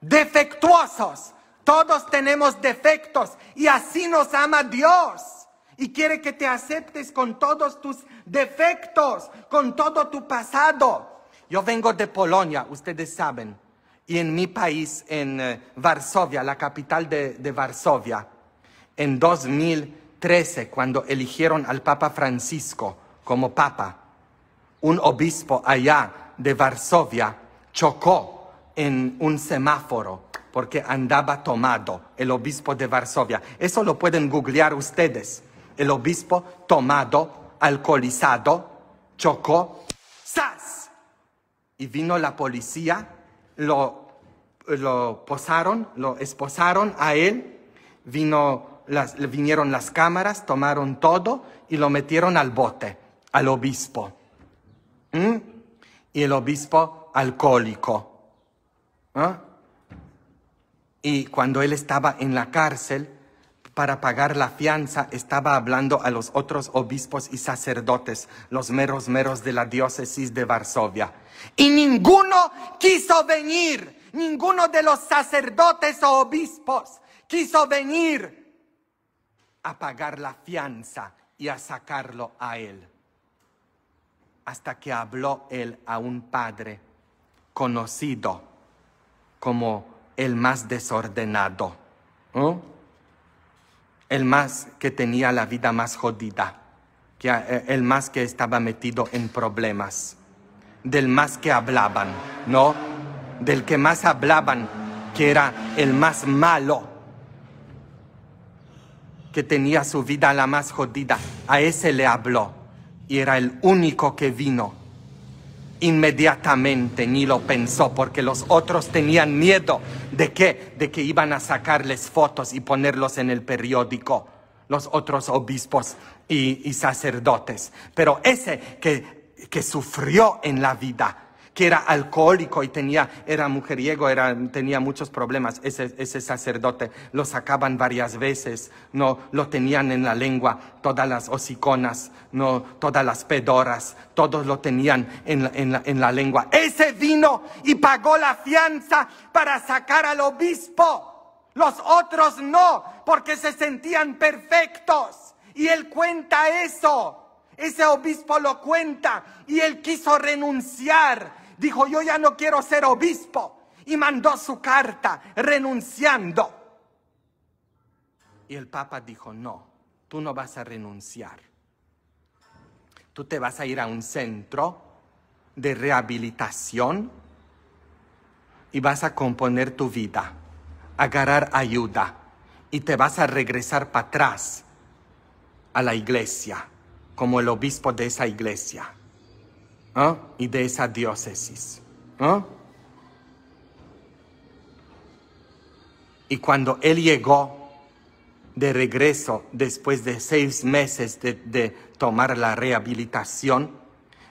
defectuosos. Todos tenemos defectos y así nos ama Dios. Y quiere que te aceptes con todos tus defectos, con todo tu pasado. Yo vengo de Polonia, ustedes saben, y en mi país, en eh, Varsovia, la capital de, Varsovia, en 2013, cuando eligieron al Papa Francisco como Papa, un obispo allá de Varsovia chocó en un semáforo porque andaba tomado, el obispo de Varsovia. Eso lo pueden googlear ustedes. El obispo tomado, alcoholizado, chocó y vino la policía, lo, posaron, lo esposaron a él, vino las, vinieron las cámaras, tomaron todo y lo metieron al bote, al obispo. ¿Mm? Y el obispo alcohólico. ¿Ah? Y cuando él estaba en la cárcel, para pagar la fianza estaba hablando a los otros obispos y sacerdotes, los meros meros de la diócesis de Varsovia. Y ninguno quiso venir, ninguno de los sacerdotes o obispos quiso venir a pagar la fianza y a sacarlo a él. Hasta que habló él a un padre conocido como el más desordenado el más que tenía la vida más jodida, eh, el más que estaba metido en problemas, del más que hablaban, ¿no? Del que más hablaban, que era el más malo, que tenía su vida la más jodida, a ese le habló y era el único que vino Inmediatamente ni lo pensó porque los otros tenían miedo de qué, de que iban a sacarles fotos y ponerlos en el periódico, los otros obispos y, sacerdotes. Pero ese que, que sufrió en la vida, que era alcohólico y tenía, era mujeriego, era, tenía muchos problemas. Ese, ese sacerdote lo sacaban varias veces, no lo tenían en la lengua, todas las hociconas, no todas las pedoras, todos lo tenían en en la lengua. Ese vino y pagó la fianza para sacar al obispo. Los otros no, porque se sentían perfectos. Y él cuenta eso. Ese obispo lo cuenta y él quiso renunciar dijo, yo ya no quiero ser obispo. Y mandó su carta renunciando. Y el Papa dijo, no, tú no vas a renunciar. Tú te vas a ir a un centro de rehabilitación y vas a componer tu vida, agarrar ayuda y te vas a regresar para atrás a la iglesia como el obispo de esa iglesia. ¿Ah? y de esa diócesis. ¿Ah? Y cuando él llegó de regreso después de seis meses de, de tomar la rehabilitación,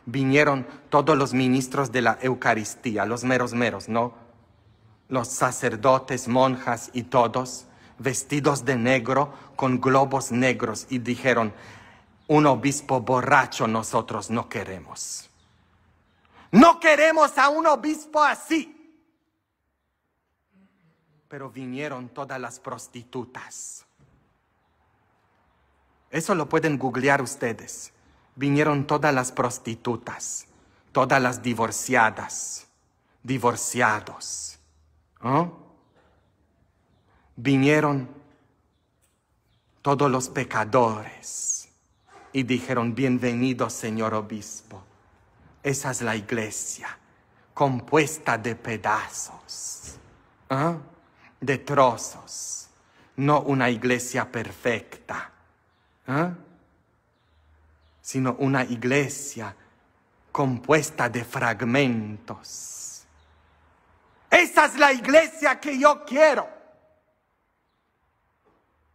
vinieron todos los ministros de la Eucaristía, los meros meros, ¿no? Los sacerdotes, monjas y todos, vestidos de negro, con globos negros, y dijeron, un obispo borracho nosotros no queremos. No queremos a un obispo así. Pero vinieron todas las prostitutas. Eso lo pueden googlear ustedes. Vinieron todas las prostitutas, todas las divorciadas, divorciados. Vinieron todos los pecadores y dijeron, bienvenido Señor Obispo. Esa es la iglesia, compuesta de pedazos, ¿ah? de trozos, no una iglesia perfecta, ¿ah? sino una iglesia compuesta de fragmentos. Esa es la iglesia que yo quiero.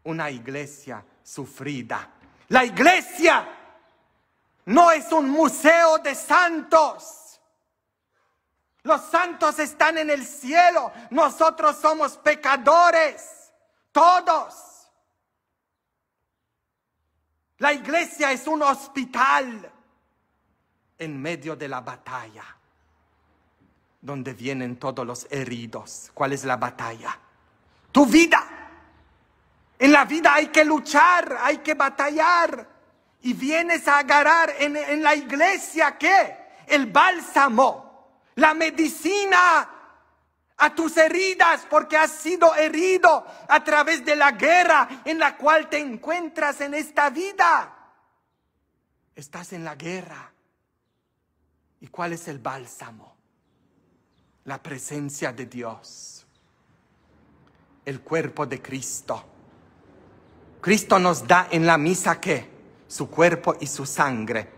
Una iglesia sufrida. La iglesia no es un museo de santos. Los santos están en el cielo. Nosotros somos pecadores, todos. La iglesia es un hospital en medio de la batalla, donde vienen todos los heridos. ¿Cuál es la batalla? Tu vida. En la vida hay que luchar, hay que batallar y vienes a agarrar en, la iglesia qué? El bálsamo, la medicina a tus heridas porque has sido herido a través de la guerra en la cual te encuentras en esta vida. Estás en la guerra. ¿Y cuál es el bálsamo? La presencia de Dios, el cuerpo de Cristo. Cristo nos da en la misa que su cuerpo y su sangre.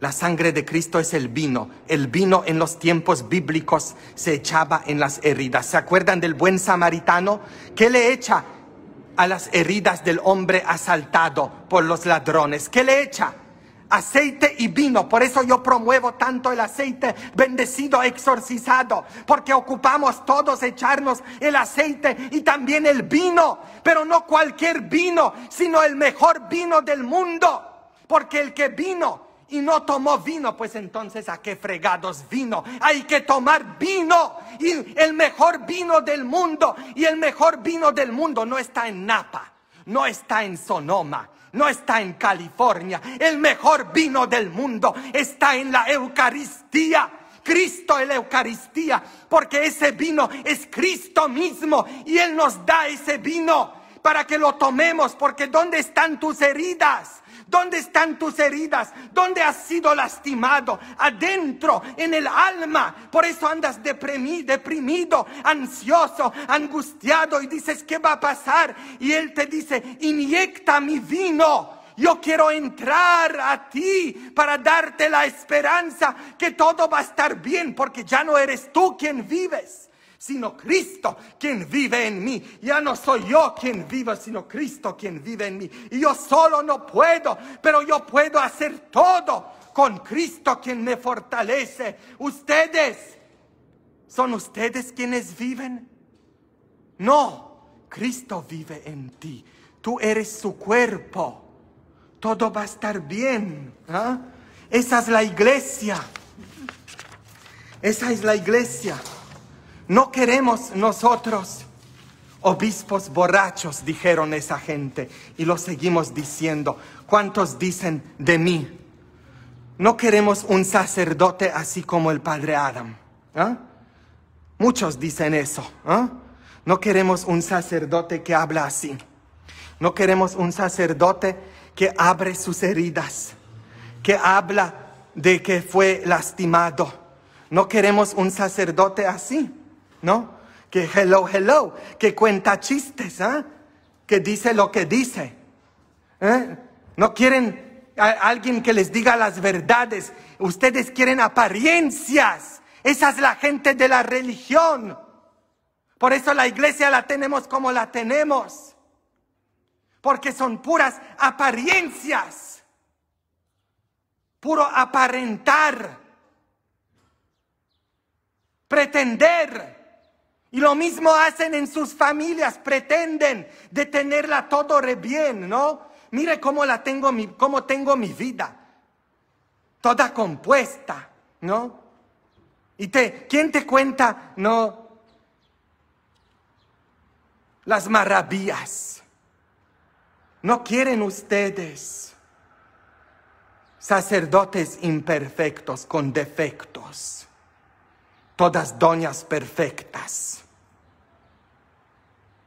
La sangre de Cristo es el vino. El vino en los tiempos bíblicos se echaba en las heridas. ¿Se acuerdan del buen samaritano? ¿Qué le echa a las heridas del hombre asaltado por los ladrones? ¿Qué le echa? aceite y vino. Por eso yo promuevo tanto el aceite bendecido, exorcizado, porque ocupamos todos echarnos el aceite y también el vino, pero no cualquier vino, sino el mejor vino del mundo, porque el que vino y no tomó vino, pues entonces a qué fregados vino. Hay que tomar vino y el mejor vino del mundo. Y el mejor vino del mundo no está en Napa, no está en Sonoma, no está en California. El mejor vino del mundo está en la Eucaristía. Cristo en la Eucaristía, porque ese vino es Cristo mismo y Él nos da ese vino para que lo tomemos, porque ¿dónde están tus heridas? ¿Dónde están tus heridas? ¿Dónde has sido lastimado? Adentro, en el alma. Por eso andas deprimido, deprimido, ansioso, angustiado y dices, ¿qué va a pasar? Y Él te dice, inyecta mi vino. Yo quiero entrar a ti para darte la esperanza que todo va a estar bien, porque ya no eres tú quien vives, sino Cristo quien vive en mí. Ya no soy yo quien viva sino Cristo quien vive en mí. Y yo solo no puedo, pero yo puedo hacer todo con Cristo quien me fortalece. Ustedes, ¿son ustedes quienes viven? No, Cristo vive en ti. Tú eres su cuerpo. Todo va a estar bien. ¿ah? Esa es la iglesia. Esa es la iglesia. No queremos nosotros obispos borrachos, dijeron esa gente, y lo seguimos diciendo. ¿Cuántos dicen de mí? No queremos un sacerdote así como el padre Adam. ¿ah? Muchos dicen eso. ¿ah? No queremos un sacerdote que habla así. No queremos un sacerdote que abre sus heridas, que habla de que fue lastimado. No queremos un sacerdote así. ¿no? Que hello, hello, que cuenta chistes, ¿ah? Que dice lo que dice. ¿eh? No quieren a alguien que les diga las verdades. Ustedes quieren apariencias. Esa es la gente de la religión. Por eso la iglesia la tenemos como la tenemos. Porque son puras apariencias. Puro aparentar. Pretender. Y lo mismo hacen en sus familias, pretenden de tenerla todo re bien, ¿no? Mire cómo la tengo, mi, cómo tengo mi vida, toda compuesta, ¿no? Y te, ¿quién te cuenta, no? Las maravillas. No quieren ustedes sacerdotes imperfectos, con defectos, todas doñas perfectas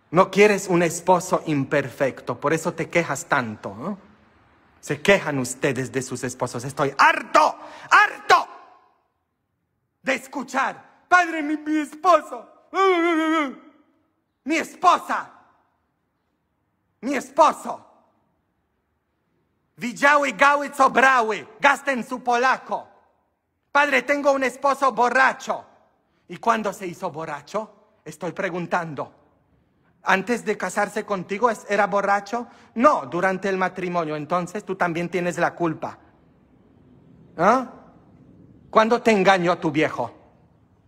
no quieres un esposo imperfecto, por eso te quejas tanto. Se quejan ustedes de sus esposos. Estoy harto, harto de escuchar, padre, mi, esposo, mi esposa, mi esposo. Widziały gały, co gasten su polaco. Padre, tengo un esposo borracho. ¿Y cuándo se hizo borracho? Estoy preguntando antes de casarse contigo era borracho? No, durante el matrimonio. Entonces tú también tienes la culpa. ¿Ah? ¿Cuándo te engañó tu viejo?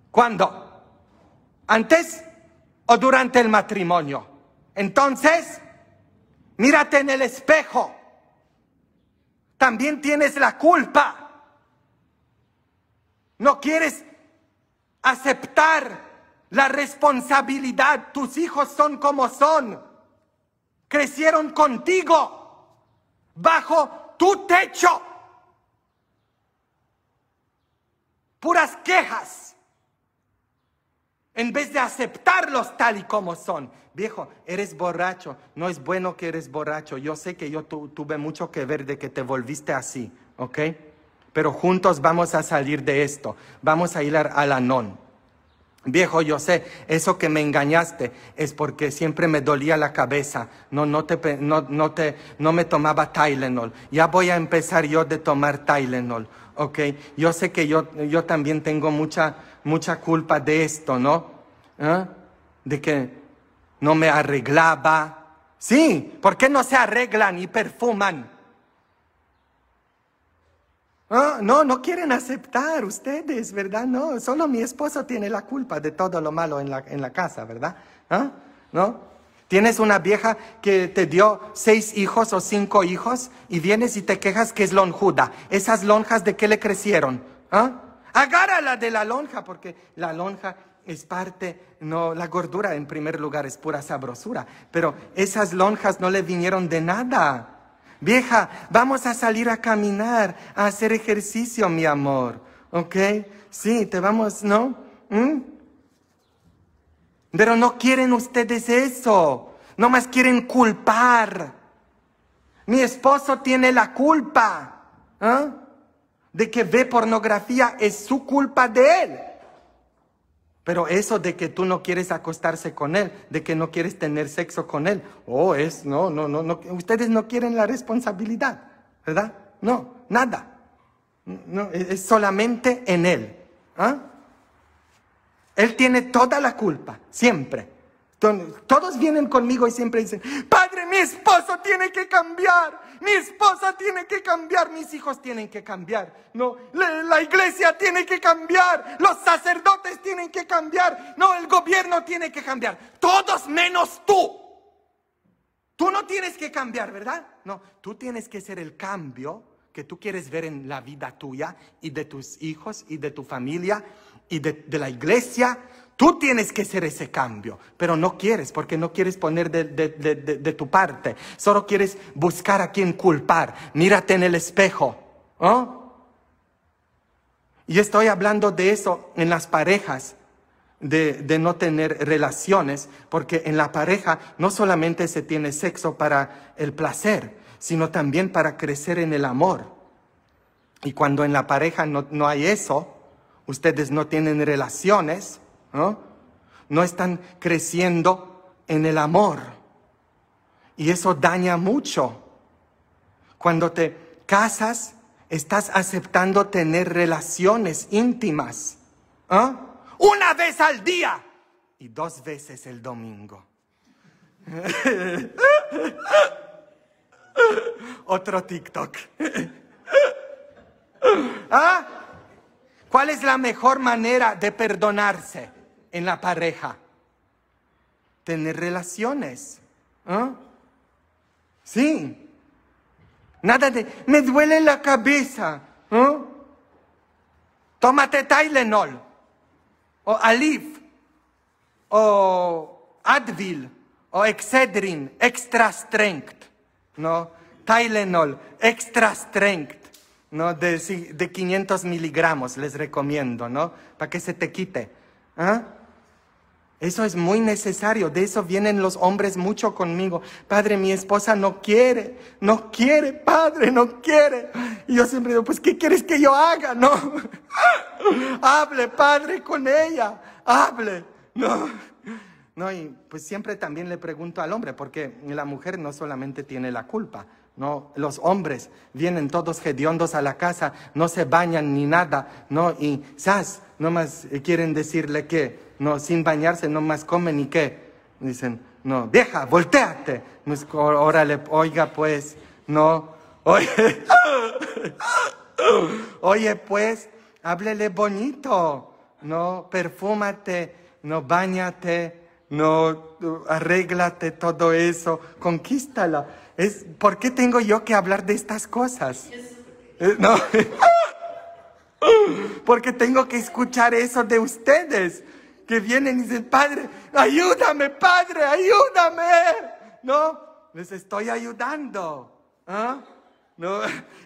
¿Cuándo? ¿Antes o durante el matrimonio? Entonces, mírate en el espejo. También tienes la culpa. No quieres aceptar la responsabilidad. Tus hijos son como son. Crecieron contigo, bajo tu techo. Puras quejas. En vez de aceptarlos tal y como son. Viejo, eres borracho. No es bueno que eres borracho. Yo sé que yo tuve mucho que ver de que te volviste así. ¿Ok? Pero juntos vamos a salir de esto. Vamos a ir al anón. Viejo, yo sé, eso que me engañaste es porque siempre me dolía la cabeza. No, no, te, no, no, te, no me tomaba Tylenol. Ya voy a empezar yo de tomar Tylenol. Ok, yo sé que yo, yo también tengo mucha, mucha culpa de esto, ¿no? ¿Eh? De que no me arreglaba. Sí, ¿por qué no se arreglan y perfuman? Ah, no, no quieren aceptar ustedes, ¿verdad? No, solo mi esposo tiene la culpa de todo lo malo en la, en la casa, ¿verdad? ¿Ah? ¿No? Tienes una vieja que te dio seis hijos o cinco hijos y vienes y te quejas que es lonjuda. ¿Esas lonjas de qué le crecieron? ¿Ah? Agárrala de la lonja porque la lonja es parte, no, la gordura en primer lugar es pura sabrosura, pero esas lonjas no le vinieron de nada. Vieja, vamos a salir a caminar, a hacer ejercicio, mi amor. ¿Ok? Sí, te vamos, ¿no? ¿Mm? Pero no quieren ustedes eso. no más quieren culpar. Mi esposo tiene la culpa ¿ah? de que ve pornografía. Es su culpa de él. Pero eso de que tú no quieres acostarse con él, de que no quieres tener sexo con él, o oh, es, no, no, no, no. Ustedes no quieren la responsabilidad, ¿verdad? No, nada. No, es solamente en él. ¿ah? Él tiene toda la culpa, siempre. Todos vienen conmigo y siempre dicen, padre, mi esposo tiene que cambiar, mi esposa tiene que cambiar, mis hijos tienen que cambiar, no, la, iglesia tiene que cambiar, los sacerdotes tienen que cambiar, no, el gobierno tiene que cambiar, todos menos tú. Tú no tienes que cambiar, ¿verdad? No, tú tienes que ser el cambio que tú quieres ver en la vida tuya y de tus hijos y de tu familia y de la iglesia Tú tienes que hacer ese cambio, pero no quieres porque no quieres poner de, tu parte. Solo quieres buscar a quien culpar. Mírate en el espejo. Y estoy hablando de eso en las parejas. De, no tener relaciones, porque en la pareja no solamente se tiene sexo para el placer, sino también para crecer en el amor. Y cuando en la pareja no, no hay eso, ustedes no tienen relaciones, ¿no? están creciendo en el amor. Y eso daña mucho. Cuando te casas, estás aceptando tener relaciones íntimas. ¿ah? Una vez al día y dos veces el domingo. Otro TikTok. ¿Ah? ¿Cuál es la mejor manera de perdonarse? en la pareja, tener relaciones. ¿eh? Sí. Nada de, me duele la cabeza. ¿eh? Tómate Tylenol, o Alif, o Advil, o Excedrin, Extra Strength, ¿no? Tylenol, Extra Strength, ¿no? De, de 500 miligramos les recomiendo, ¿no? Para que se te quite. ¿eh? Eso es muy necesario, de eso vienen los hombres mucho conmigo. Padre, mi esposa no quiere, no quiere, padre, no quiere. Y yo siempre digo, pues, ¿qué quieres que yo haga? No, hable, padre, con ella, hable. No, no, y pues siempre también le pregunto al hombre, porque la mujer no solamente tiene la culpa, no, los hombres vienen todos hediondos a la casa, no se bañan ni nada, no, y, ¿sabes? Nomás quieren decirle que, no, sin bañarse no más comen y qué. Dicen, no, vieja, volteate. Órale, oiga pues, no, oye, oye pues, háblele bonito, no, perfúmate, no, bañate, no, arréglate todo eso, conquístala. Es, ¿Por qué tengo yo que hablar de estas cosas? No, porque tengo que escuchar eso de ustedes que vienen y dicen, Padre, ayúdame, Padre, ayúdame. No, les estoy ayudando. ¿ah? No,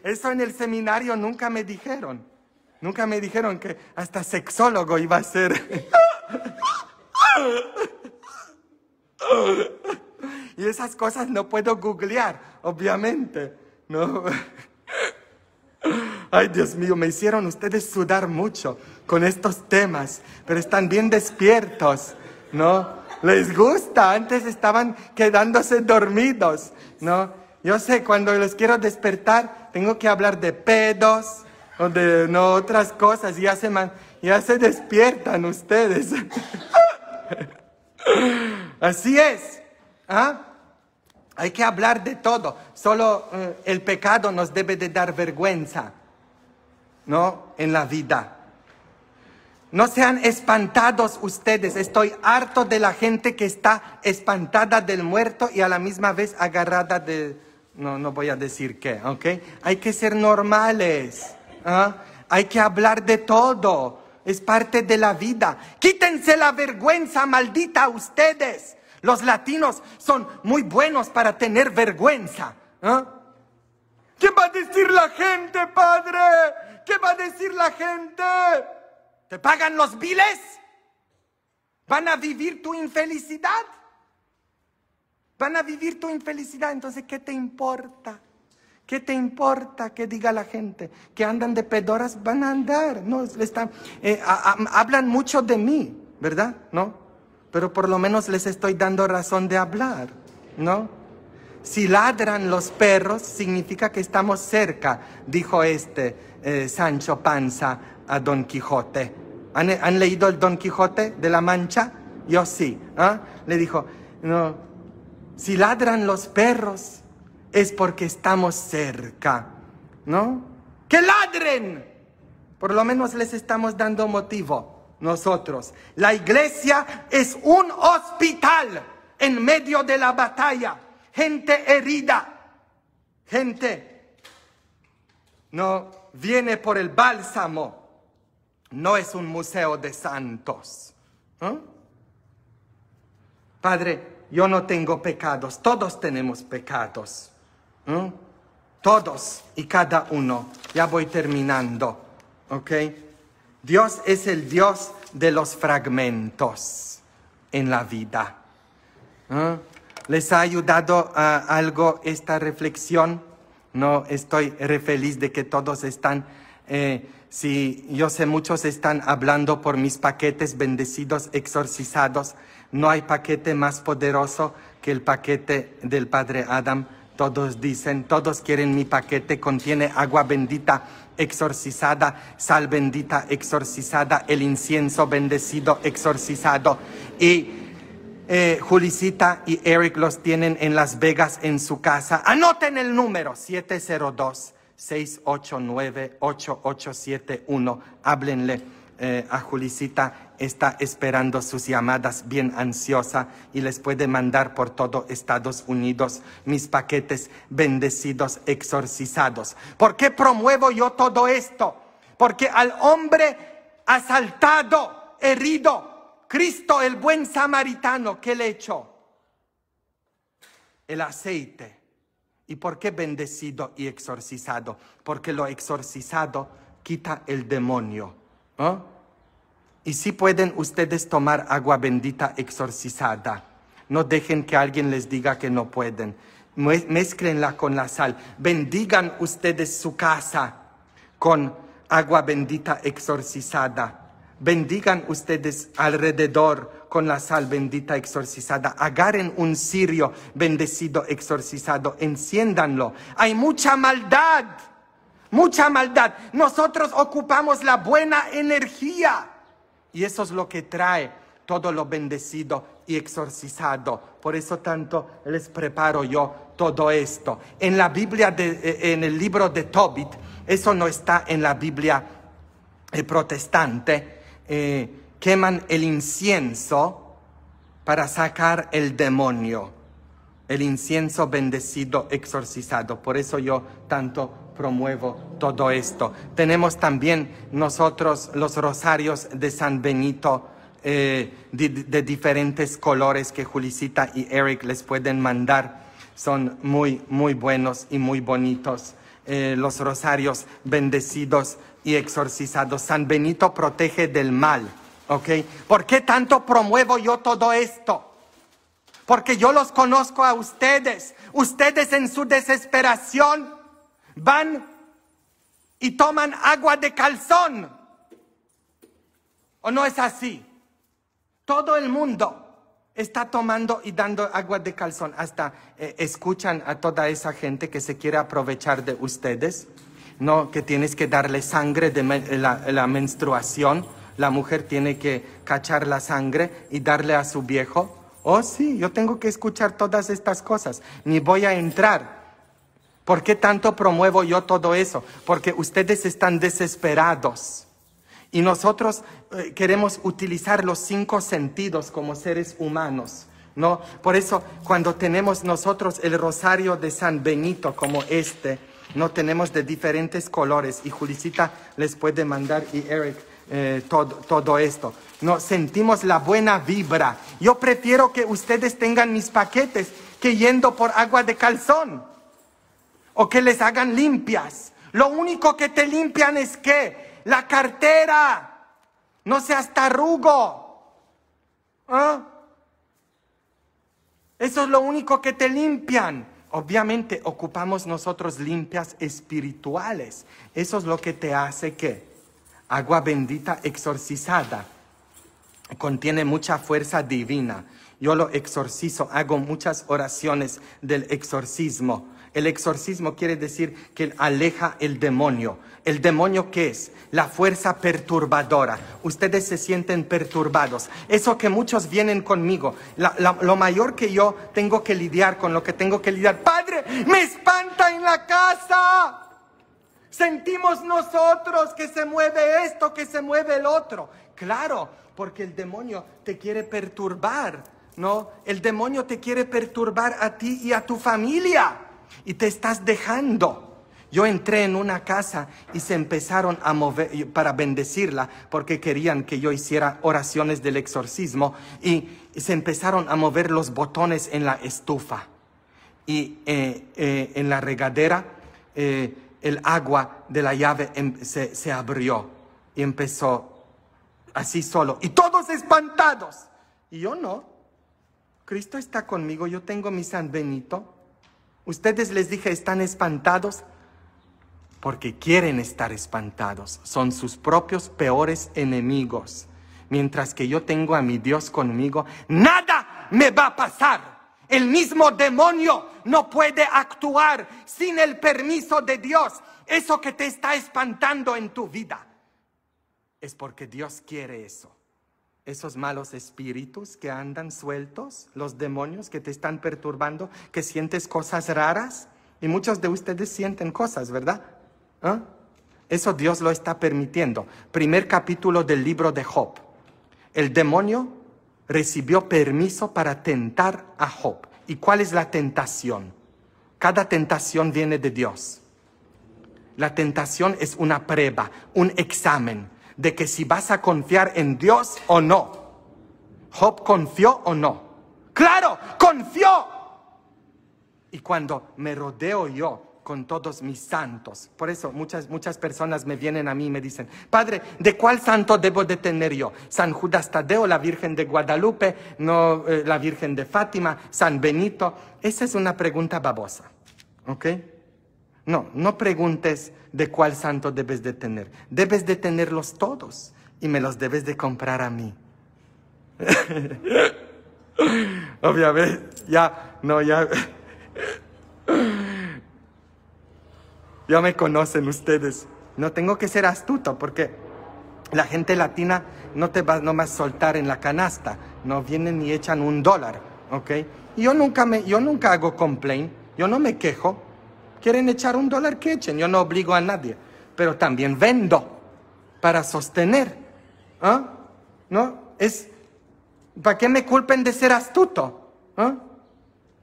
eso en el seminario nunca me dijeron. Nunca me dijeron que hasta sexólogo iba a ser. Y esas cosas no puedo googlear, obviamente. No. Ay, Dios mío, me hicieron ustedes sudar mucho con estos temas, pero están bien despiertos, ¿no? Les gusta, antes estaban quedándose dormidos, ¿no? Yo sé, cuando los quiero despertar, tengo que hablar de pedos o de otras cosas, y se, ya se despiertan ustedes. Así es. ¿ah? Hay que hablar de todo. Solo eh, el pecado nos debe de dar vergüenza. ¿no? En la vida. No sean espantados ustedes. Estoy harto de la gente que está espantada del muerto y a la misma vez agarrada de... No, no voy a decir qué, ¿ok? Hay que ser normales. ¿ah? Hay que hablar de todo. Es parte de la vida. Quítense la vergüenza maldita ustedes. Los latinos son muy buenos para tener vergüenza. ¿ah? ¿Qué va a decir la gente, padre? ¿Qué va a decir la gente? ¿Te pagan los biles? ¿Van a vivir tu infelicidad? Van a vivir tu infelicidad, entonces ¿qué te importa? ¿Qué te importa que diga la gente? Que andan de pedoras, van a andar. No, están, eh, hablan mucho de mí, ¿verdad? ¿No? Pero por lo menos les estoy dando razón de hablar, ¿no? Si ladran los perros, significa que estamos cerca, dijo este. Eh, Sancho Panza a Don Quijote. ¿Han, leído el Don Quijote de la Mancha? Yo sí. ¿ah? Le dijo, no, si ladran los perros es porque estamos cerca, ¿no? ¡Que ladren! Por lo menos les estamos dando motivo nosotros. La iglesia es un hospital en medio de la batalla. Gente herida, gente no viene por el bálsamo. No es un museo de santos. ¿Ah? Padre, yo no tengo pecados. Todos tenemos pecados. ¿Ah? Todos y cada uno. Ya voy terminando. ¿Ok? Dios es el Dios de los fragmentos en la vida. ¿Ah? ¿Les ha ayudado algo esta reflexión? No estoy re feliz de que todos están, eh, si yo sé muchos están hablando por mis paquetes bendecidos, exorcizados. No hay paquete más poderoso que el paquete del Padre Adam. Todos dicen, todos quieren mi paquete, contiene agua bendita exorcizada, sal bendita exorcizada, el incienso bendecido exorcizado y eh, Julicita y Eric los tienen en Las Vegas en su casa. Anoten el número 702-689-8871. Háblenle eh, a Julicita. Está esperando sus llamadas bien ansiosa y les puede mandar por todo Estados Unidos mis paquetes bendecidos, exorcizados. ¿Por qué promuevo yo todo esto? Porque al hombre asaltado, herido, Cristo, el buen samaritano, ¿qué le echó? El aceite. ¿Y por qué bendecido y exorcizado? Porque lo exorcizado quita el demonio. Y si pueden ustedes tomar agua bendita exorcizada, no dejen que alguien les diga que no pueden. Mezclenla con la sal. Bendigan ustedes su casa con agua bendita exorcizada Bendigan ustedes alrededor con la sal bendita exorcizada. Agarren un cirio bendecido exorcizado. Enciéndanlo. Hay mucha maldad. Mucha maldad. Nosotros ocupamos la buena energía. Y eso es lo que trae todo lo bendecido y exorcizado. Por eso tanto les preparo yo todo esto. En la Biblia, de, eh, eh, en el libro de Tobit, eso no está en la Biblia eh, protestante, eh, queman el incienso para sacar el demonio, el incienso bendecido, exorcizado. Por eso yo tanto promuevo todo esto. Tenemos también nosotros los rosarios de San Benito. Eh, de, de, diferentes colores que Julicita y Eric les pueden mandar. Son muy, muy buenos y muy bonitos. Eh, los rosarios bendecidos y exorcizados. San Benito protege del mal, ¿ok? ¿Por qué tanto promuevo yo todo esto? Porque yo los conozco a ustedes. Ustedes en su desesperación van y toman agua de calzón. ¿O no es así? Todo el mundo está tomando y dando agua de calzón. Hasta eh, escuchan a toda esa gente que se quiere aprovechar de ustedes, ¿no? Que tienes que darle sangre de la, la, menstruación. La mujer tiene que cachar la sangre y darle a su viejo. Oh, sí, yo tengo que escuchar todas estas cosas. Ni voy a entrar. ¿Por qué tanto promuevo yo todo eso? Porque ustedes están desesperados. Y nosotros eh, queremos utilizar los cinco sentidos como seres humanos. ¿no? Por eso cuando tenemos nosotros el rosario de San Benito como este, no tenemos de diferentes colores y Julisita les puede mandar y Eric eh, todo, todo esto. No sentimos la buena vibra. Yo prefiero que ustedes tengan mis paquetes que yendo por agua de calzón o que les hagan limpias. Lo único que te limpian es que la cartera, no seas tarugo. ¿Ah? Eso es lo único que te limpian. Obviamente ocupamos nosotros limpias espirituales. Eso es lo que te hace que agua bendita exorcizada contiene mucha fuerza divina. Yo lo exorcizo, hago muchas oraciones del exorcismo el exorcismo quiere decir que aleja el demonio. ¿El demonio qué es? La fuerza perturbadora. Ustedes se sienten perturbados. Eso que muchos vienen conmigo. lo mayor que yo tengo que lidiar con lo que tengo que lidiar. Padre, me espanta en la casa. Sentimos nosotros que se mueve esto, que se mueve el otro. Claro, porque el demonio te quiere perturbar. No, el demonio te quiere perturbar a ti y a tu familia y te estás dejando. Yo entré en una casa y se empezaron a mover para bendecirla porque querían que yo hiciera oraciones del exorcismo y se empezaron a mover los botones en la estufa y eh, eh, en la regadera eh, el agua de la llave em, se, se abrió y empezó así solo y todos espantados y yo no. Cristo está conmigo, yo tengo mi San Benito Ustedes les dije, están espantados porque quieren estar espantados. Son sus propios peores enemigos. Mientras que yo tengo a mi Dios conmigo, nada me va a pasar. El mismo demonio no puede actuar sin el permiso de Dios. Eso que te está espantando en tu vida es porque Dios quiere eso esos malos espíritus que andan sueltos, los demonios que te están perturbando, que sientes cosas raras. Y muchos de ustedes sienten cosas, ¿verdad? ¿Eh? Eso Dios lo está permitiendo. Primer capítulo del libro de Job. El demonio recibió permiso para tentar a Job. ¿Y cuál es la tentación? Cada tentación viene de Dios. La tentación es una prueba, un examen de que si vas a confiar en Dios o no. Job confió o no. Claro, confió. Y cuando me rodeo yo con todos mis santos. Por eso muchas, muchas personas me vienen a mí y me dicen, Padre, ¿de cuál santo debo de tener yo? ¿San Judas Tadeo, la Virgen de Guadalupe, no eh, la Virgen de Fátima, San Benito? Esa es una pregunta babosa, ¿ok? No, no preguntes de cuál santo debes de tener. Debes de tenerlos todos y me los debes de comprar a mí. Obviamente, ya, no, ya. ya me conocen ustedes. No tengo que ser astuto porque la gente latina no te va nomás a soltar en la canasta. No vienen ni echan un dólar, ¿ok? Y yo nunca, me, yo nunca hago complaint, yo no me quejo. Quieren echar un dólar que echen. Yo no obligo a nadie. Pero también vendo para sostener. ¿ah? ¿No? Es para qué me culpen de ser astuto. ¿Ah?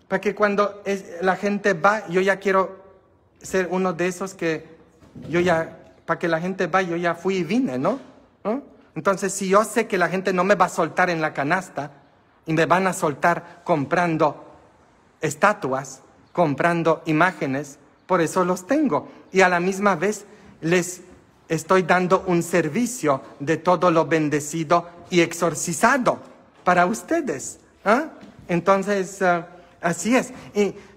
Para que cuando es, la gente va, yo ya quiero ser uno de esos que yo ya, para que la gente va, yo ya fui y vine, ¿no? ¿Ah? Entonces, si yo sé que la gente no me va a soltar en la canasta y me van a soltar comprando estatuas, comprando imágenes, por eso los tengo. Y a la misma vez les estoy dando un servicio de todo lo bendecido y exorcizado para ustedes. ¿ah? Entonces, eh, así es.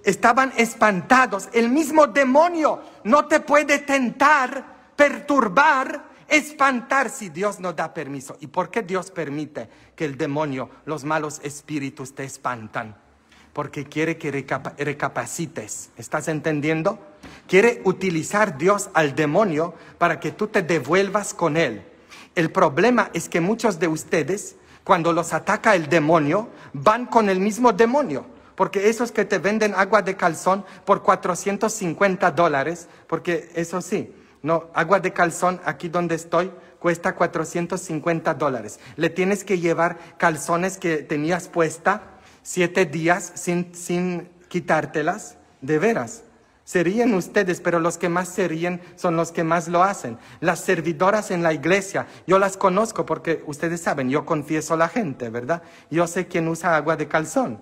estaban espantados. El mismo demonio no te puede tentar, perturbar, espantar si Dios no da permiso. ¿Y por qué Dios permite que el demonio, los malos espíritus te espantan? porque quiere que recapacites. ¿Estás entendiendo? Quiere utilizar Dios al demonio para que tú te devuelvas con él. El problema es que muchos de ustedes, cuando los ataca el demonio, van con el mismo demonio. Porque esos que te venden agua de calzón por 450 dólares, porque eso sí, no, agua de calzón aquí donde estoy cuesta 450 dólares. Le tienes que llevar calzones que tenías puesta siete días sin, quitártelas, de veras. serían ustedes, pero los que más serían son los que más lo hacen. Las servidoras en la iglesia, yo las conozco porque ustedes saben, yo confieso a la gente, ¿verdad? Yo sé quién usa agua de calzón.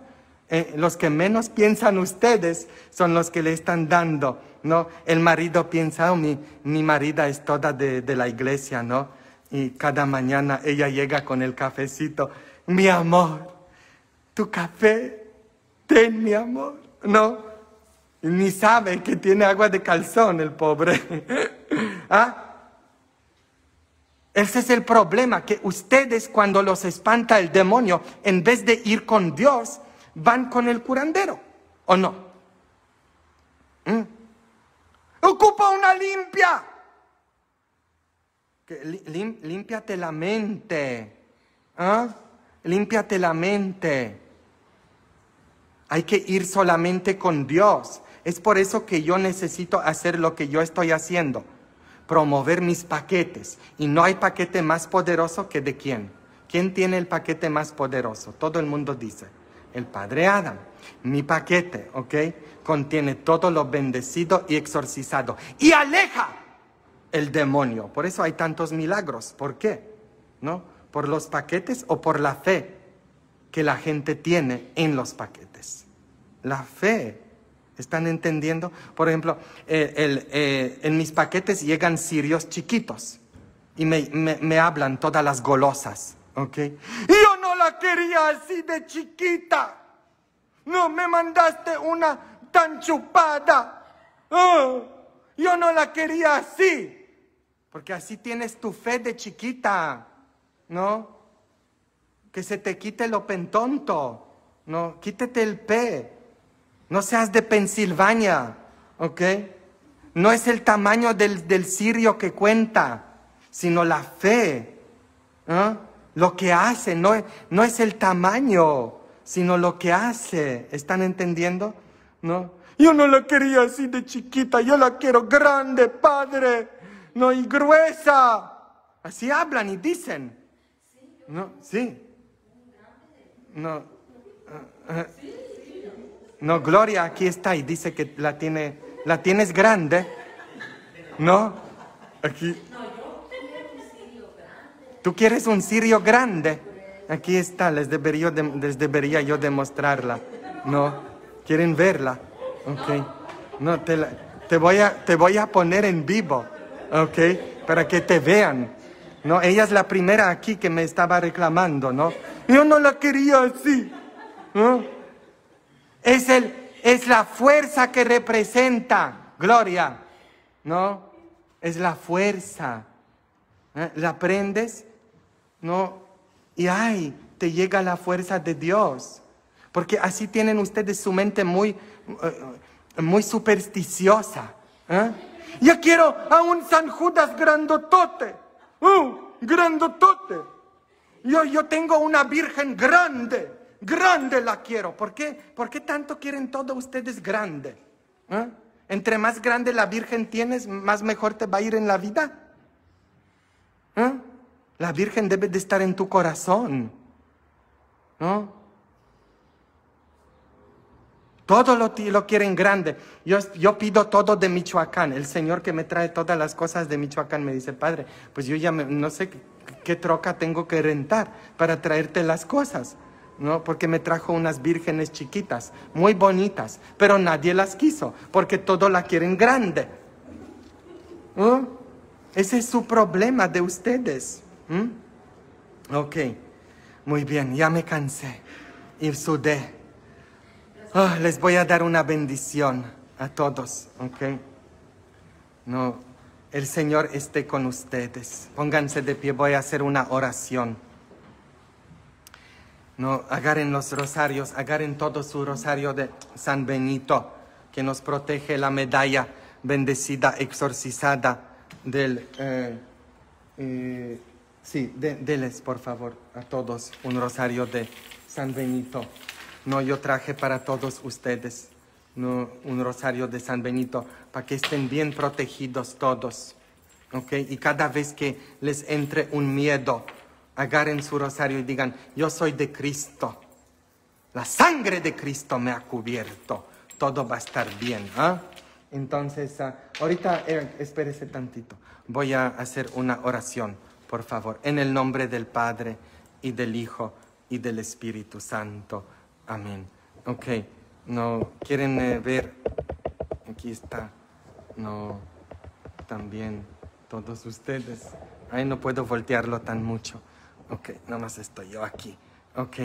Eh, los que menos piensan ustedes son los que le están dando, ¿no? El marido piensa, oh, mi, mi marida es toda de, de la iglesia, ¿no? Y cada mañana ella llega con el cafecito, mi amor, tu café, ten mi amor. No, ni sabe que tiene agua de calzón el pobre. ¿Ah? Ese es el problema, que ustedes cuando los espanta el demonio, en vez de ir con Dios, van con el curandero, ¿o no? ¿Mm? Ocupa una limpia. límpiate la mente. ¿Ah? Límpiate la mente. Hay que ir solamente con Dios. Es por eso que yo necesito hacer lo que yo estoy haciendo. Promover mis paquetes. Y no hay paquete más poderoso que de quién. ¿Quién tiene el paquete más poderoso? Todo el mundo dice. El Padre Adam. Mi paquete, ¿ok? Contiene todo lo bendecido y exorcizado. Y aleja el demonio. Por eso hay tantos milagros. ¿Por qué? ¿No? ¿Por los paquetes o por la fe? que la gente tiene en los paquetes. La fe. ¿Están entendiendo? Por ejemplo, eh, eh, en mis paquetes llegan sirios chiquitos y me, hablan todas las golosas. ¿Ok? Yo no la quería así de chiquita. No me mandaste una tan chupada. Oh, yo no la quería así. Porque así tienes tu fe de chiquita. ¿No? que se te quite lo pentonto. No, quítate el P. No seas de Pensilvania, ¿ok? No es el tamaño del, del sirio que cuenta, sino la fe. Lo que hace, no, no es el tamaño, sino lo que hace. ¿Están entendiendo? ¿No? Yo no la quería así de chiquita, yo la quiero grande, padre, no y gruesa. Así hablan y dicen. ¿No? Sí. No. Ah, ah. No, Gloria aquí está y dice que la tiene, la tienes grande. ¿No? Aquí. Tú quieres un cirio grande. Aquí está, les debería, debería yo demostrarla. ¿No? ¿Quieren verla? Ok. No, te, te, voy a, te voy a poner en vivo. Ok. Para que te vean. ¿no? Ella es la primera aquí que me estaba reclamando, ¿no? Yo no la quería así, Es, el, es la fuerza que representa, gloria, ¿no? Es la fuerza. ¿eh? La aprendes, ¿no? Y ay, te llega la fuerza de Dios. Porque así tienen ustedes su mente muy, eh, muy supersticiosa. Ya ¿eh? Yo quiero a un San Judas grandotote. ¡Uh! ¡Grandotote! Yo, yo tengo una virgen grande, grande la quiero. ¿Por qué? ¿Por qué tanto quieren todos ustedes grande? ¿Eh? Entre más grande la virgen tienes, más mejor te va a ir en la vida. ¿Eh? La virgen debe de estar en tu corazón. ¿No? Todo lo, quieren grande. Yo, pido todo de Michoacán. El Señor que me trae todas las cosas de Michoacán me dice, Padre, pues yo ya no sé qué, troca tengo que rentar para traerte las cosas. ¿no? Porque me trajo unas vírgenes chiquitas, muy bonitas, pero nadie las quiso, porque todo la quieren grande. ¿Mm? Ese es su problema de ustedes. ¿Mm? Ok, muy bien, ya me cansé y sudé. Ah, les voy a dar una bendición a todos, ¿ok? No, el Señor esté con ustedes. Pónganse de pie, voy a hacer una oración. No, agarren los rosarios, agarren todo su rosario de San Benito, que nos protege la medalla bendecida, exorcizada del... Eh, eh, sí, deles, por favor, a todos un rosario de San Benito. No, yo traje para todos ustedes un rosario de San Benito para que estén bien protegidos todos. ¿Ok? Y cada vez que les entre un miedo, agarren su rosario y digan, yo soy de Cristo. La sangre de Cristo me ha cubierto. Todo va a estar bien. ¿ah? Entonces, ah, ahorita, Eric, espérese tantito. Voy a hacer una oración, por favor, en el nombre del Padre y del Hijo y del Espíritu Santo. Amén. Ok, no, quieren eh, ver, aquí está, no, también todos ustedes. Ahí no puedo voltearlo tan mucho. Ok, nomás estoy yo aquí. Ok,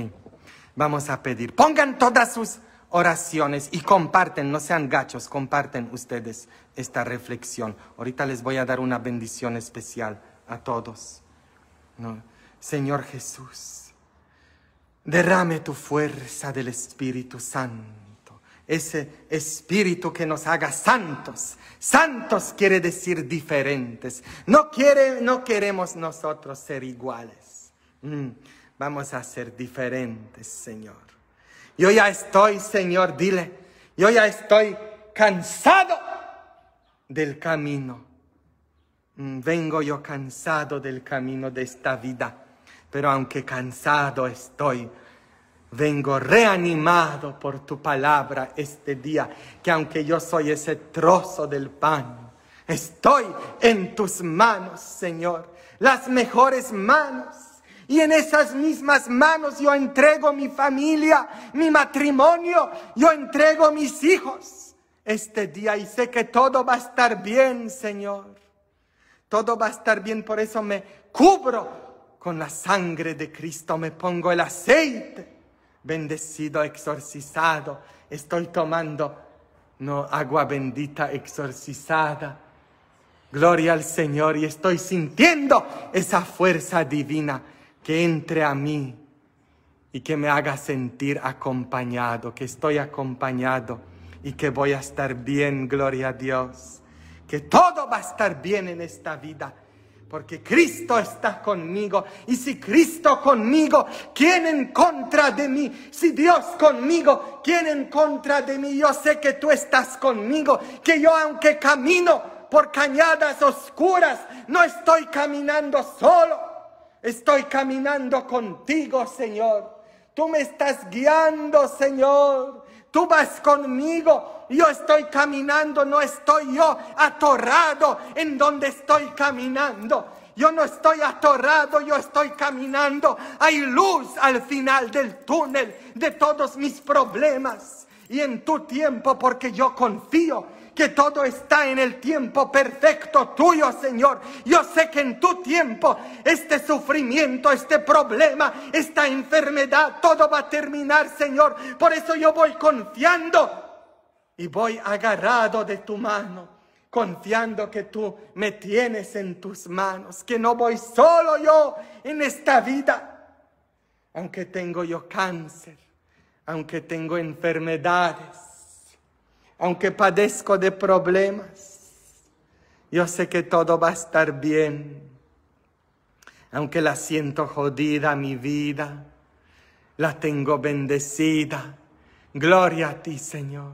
vamos a pedir, pongan todas sus oraciones y comparten, no sean gachos, comparten ustedes esta reflexión. Ahorita les voy a dar una bendición especial a todos. Señor Jesús. Derrame tu fuerza del Espíritu Santo, ese Espíritu que nos haga santos. Santos quiere decir diferentes. No, quiere, no queremos nosotros ser iguales. Mm, vamos a ser diferentes, Señor. Yo ya estoy, Señor, dile, yo ya estoy cansado del camino. Mm, vengo yo cansado del camino de esta vida pero aunque cansado estoy, vengo reanimado por tu palabra este día, que aunque yo soy ese trozo del pan, estoy en tus manos, Señor, las mejores manos. Y en esas mismas manos yo entrego mi familia, mi matrimonio, yo entrego mis hijos este día y sé que todo va a estar bien, Señor. Todo va a estar bien, por eso me cubro con la sangre de Cristo me pongo el aceite. Bendecido, exorcizado, estoy tomando, no agua bendita exorcizada. Gloria al Señor y estoy sintiendo esa fuerza divina que entre a mí y que me haga sentir acompañado, que estoy acompañado y que voy a estar bien, gloria a Dios, que todo va a estar bien en esta vida porque Cristo está conmigo. Y si Cristo conmigo, ¿quién en contra de mí? Si Dios conmigo, ¿quién en contra de mí? Yo sé que tú estás conmigo, que yo aunque camino por cañadas oscuras, no estoy caminando solo, estoy caminando contigo, Señor. Tú me estás guiando, Señor tú vas conmigo. Yo estoy caminando, no estoy yo atorrado en donde estoy caminando. Yo no estoy atorrado, yo estoy caminando. Hay luz al final del túnel de todos mis problemas. Y en tu tiempo, porque yo confío que todo está en el tiempo perfecto tuyo, Señor. Yo sé que en tu tiempo este sufrimiento, este problema, esta enfermedad, todo va a terminar, Señor. Por eso yo voy confiando y voy agarrado de tu mano confiando que tú me tienes en tus manos, que no voy solo yo en esta vida, aunque tengo yo cáncer, aunque tengo enfermedades, aunque padezco de problemas, yo sé que todo va a estar bien. Aunque la siento jodida mi vida, la tengo bendecida. Gloria a ti, Señor.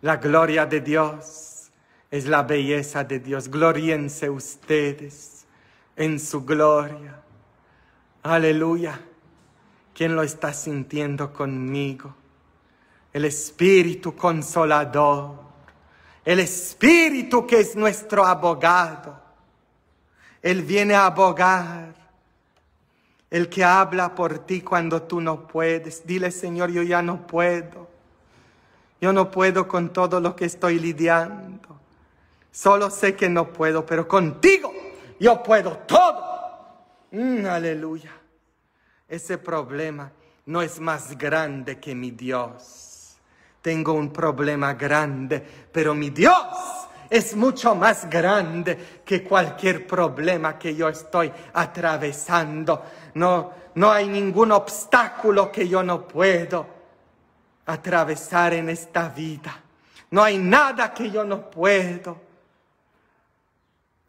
La gloria de Dios es la belleza de Dios. Gloriense ustedes en su gloria. Aleluya. ¿Quién lo está sintiendo conmigo? el Espíritu Consolador, el Espíritu que es nuestro abogado. Él viene a abogar, el que habla por ti cuando tú no puedes. Dile, Señor, yo ya no puedo. Yo no puedo con todo lo que estoy lidiando. Solo sé que no puedo, pero contigo yo puedo todo. Mm, aleluya. Ese problema no es más grande que mi Dios. Tengo un problema grande, pero mi Dios es mucho más grande que cualquier problema que yo estoy atravesando. No, no hay ningún obstáculo que yo no puedo atravesar en esta vida. No hay nada que yo no puedo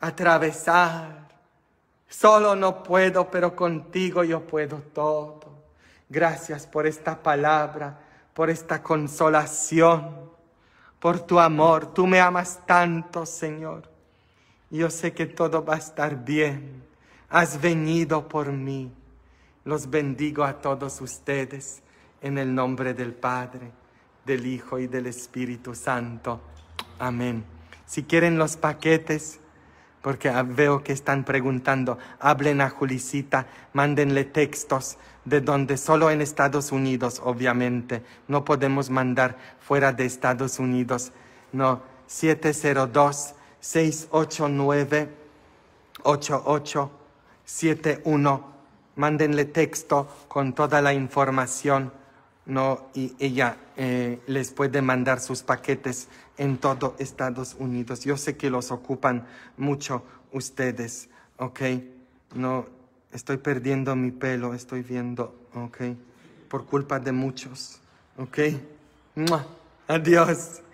atravesar. Solo no puedo, pero contigo yo puedo todo. Gracias por esta palabra por esta consolación, por tu amor. Tú me amas tanto, Señor. Yo sé que todo va a estar bien. Has venido por mí. Los bendigo a todos ustedes en el nombre del Padre, del Hijo y del Espíritu Santo. Amén. Si quieren los paquetes, porque ah, veo que están preguntando, hablen a Julisita, mándenle textos de donde solo en Estados Unidos, obviamente, no podemos mandar fuera de Estados Unidos, no, 702-689-8871. Mándenle texto con toda la información, no, y ella eh, les puede mandar sus paquetes en todo Estados Unidos. Yo sé que los ocupan mucho ustedes, ¿ok? No, Estoy perdiendo mi pelo, estoy viendo, ¿ok? Por culpa de muchos, ¿ok? Adiós.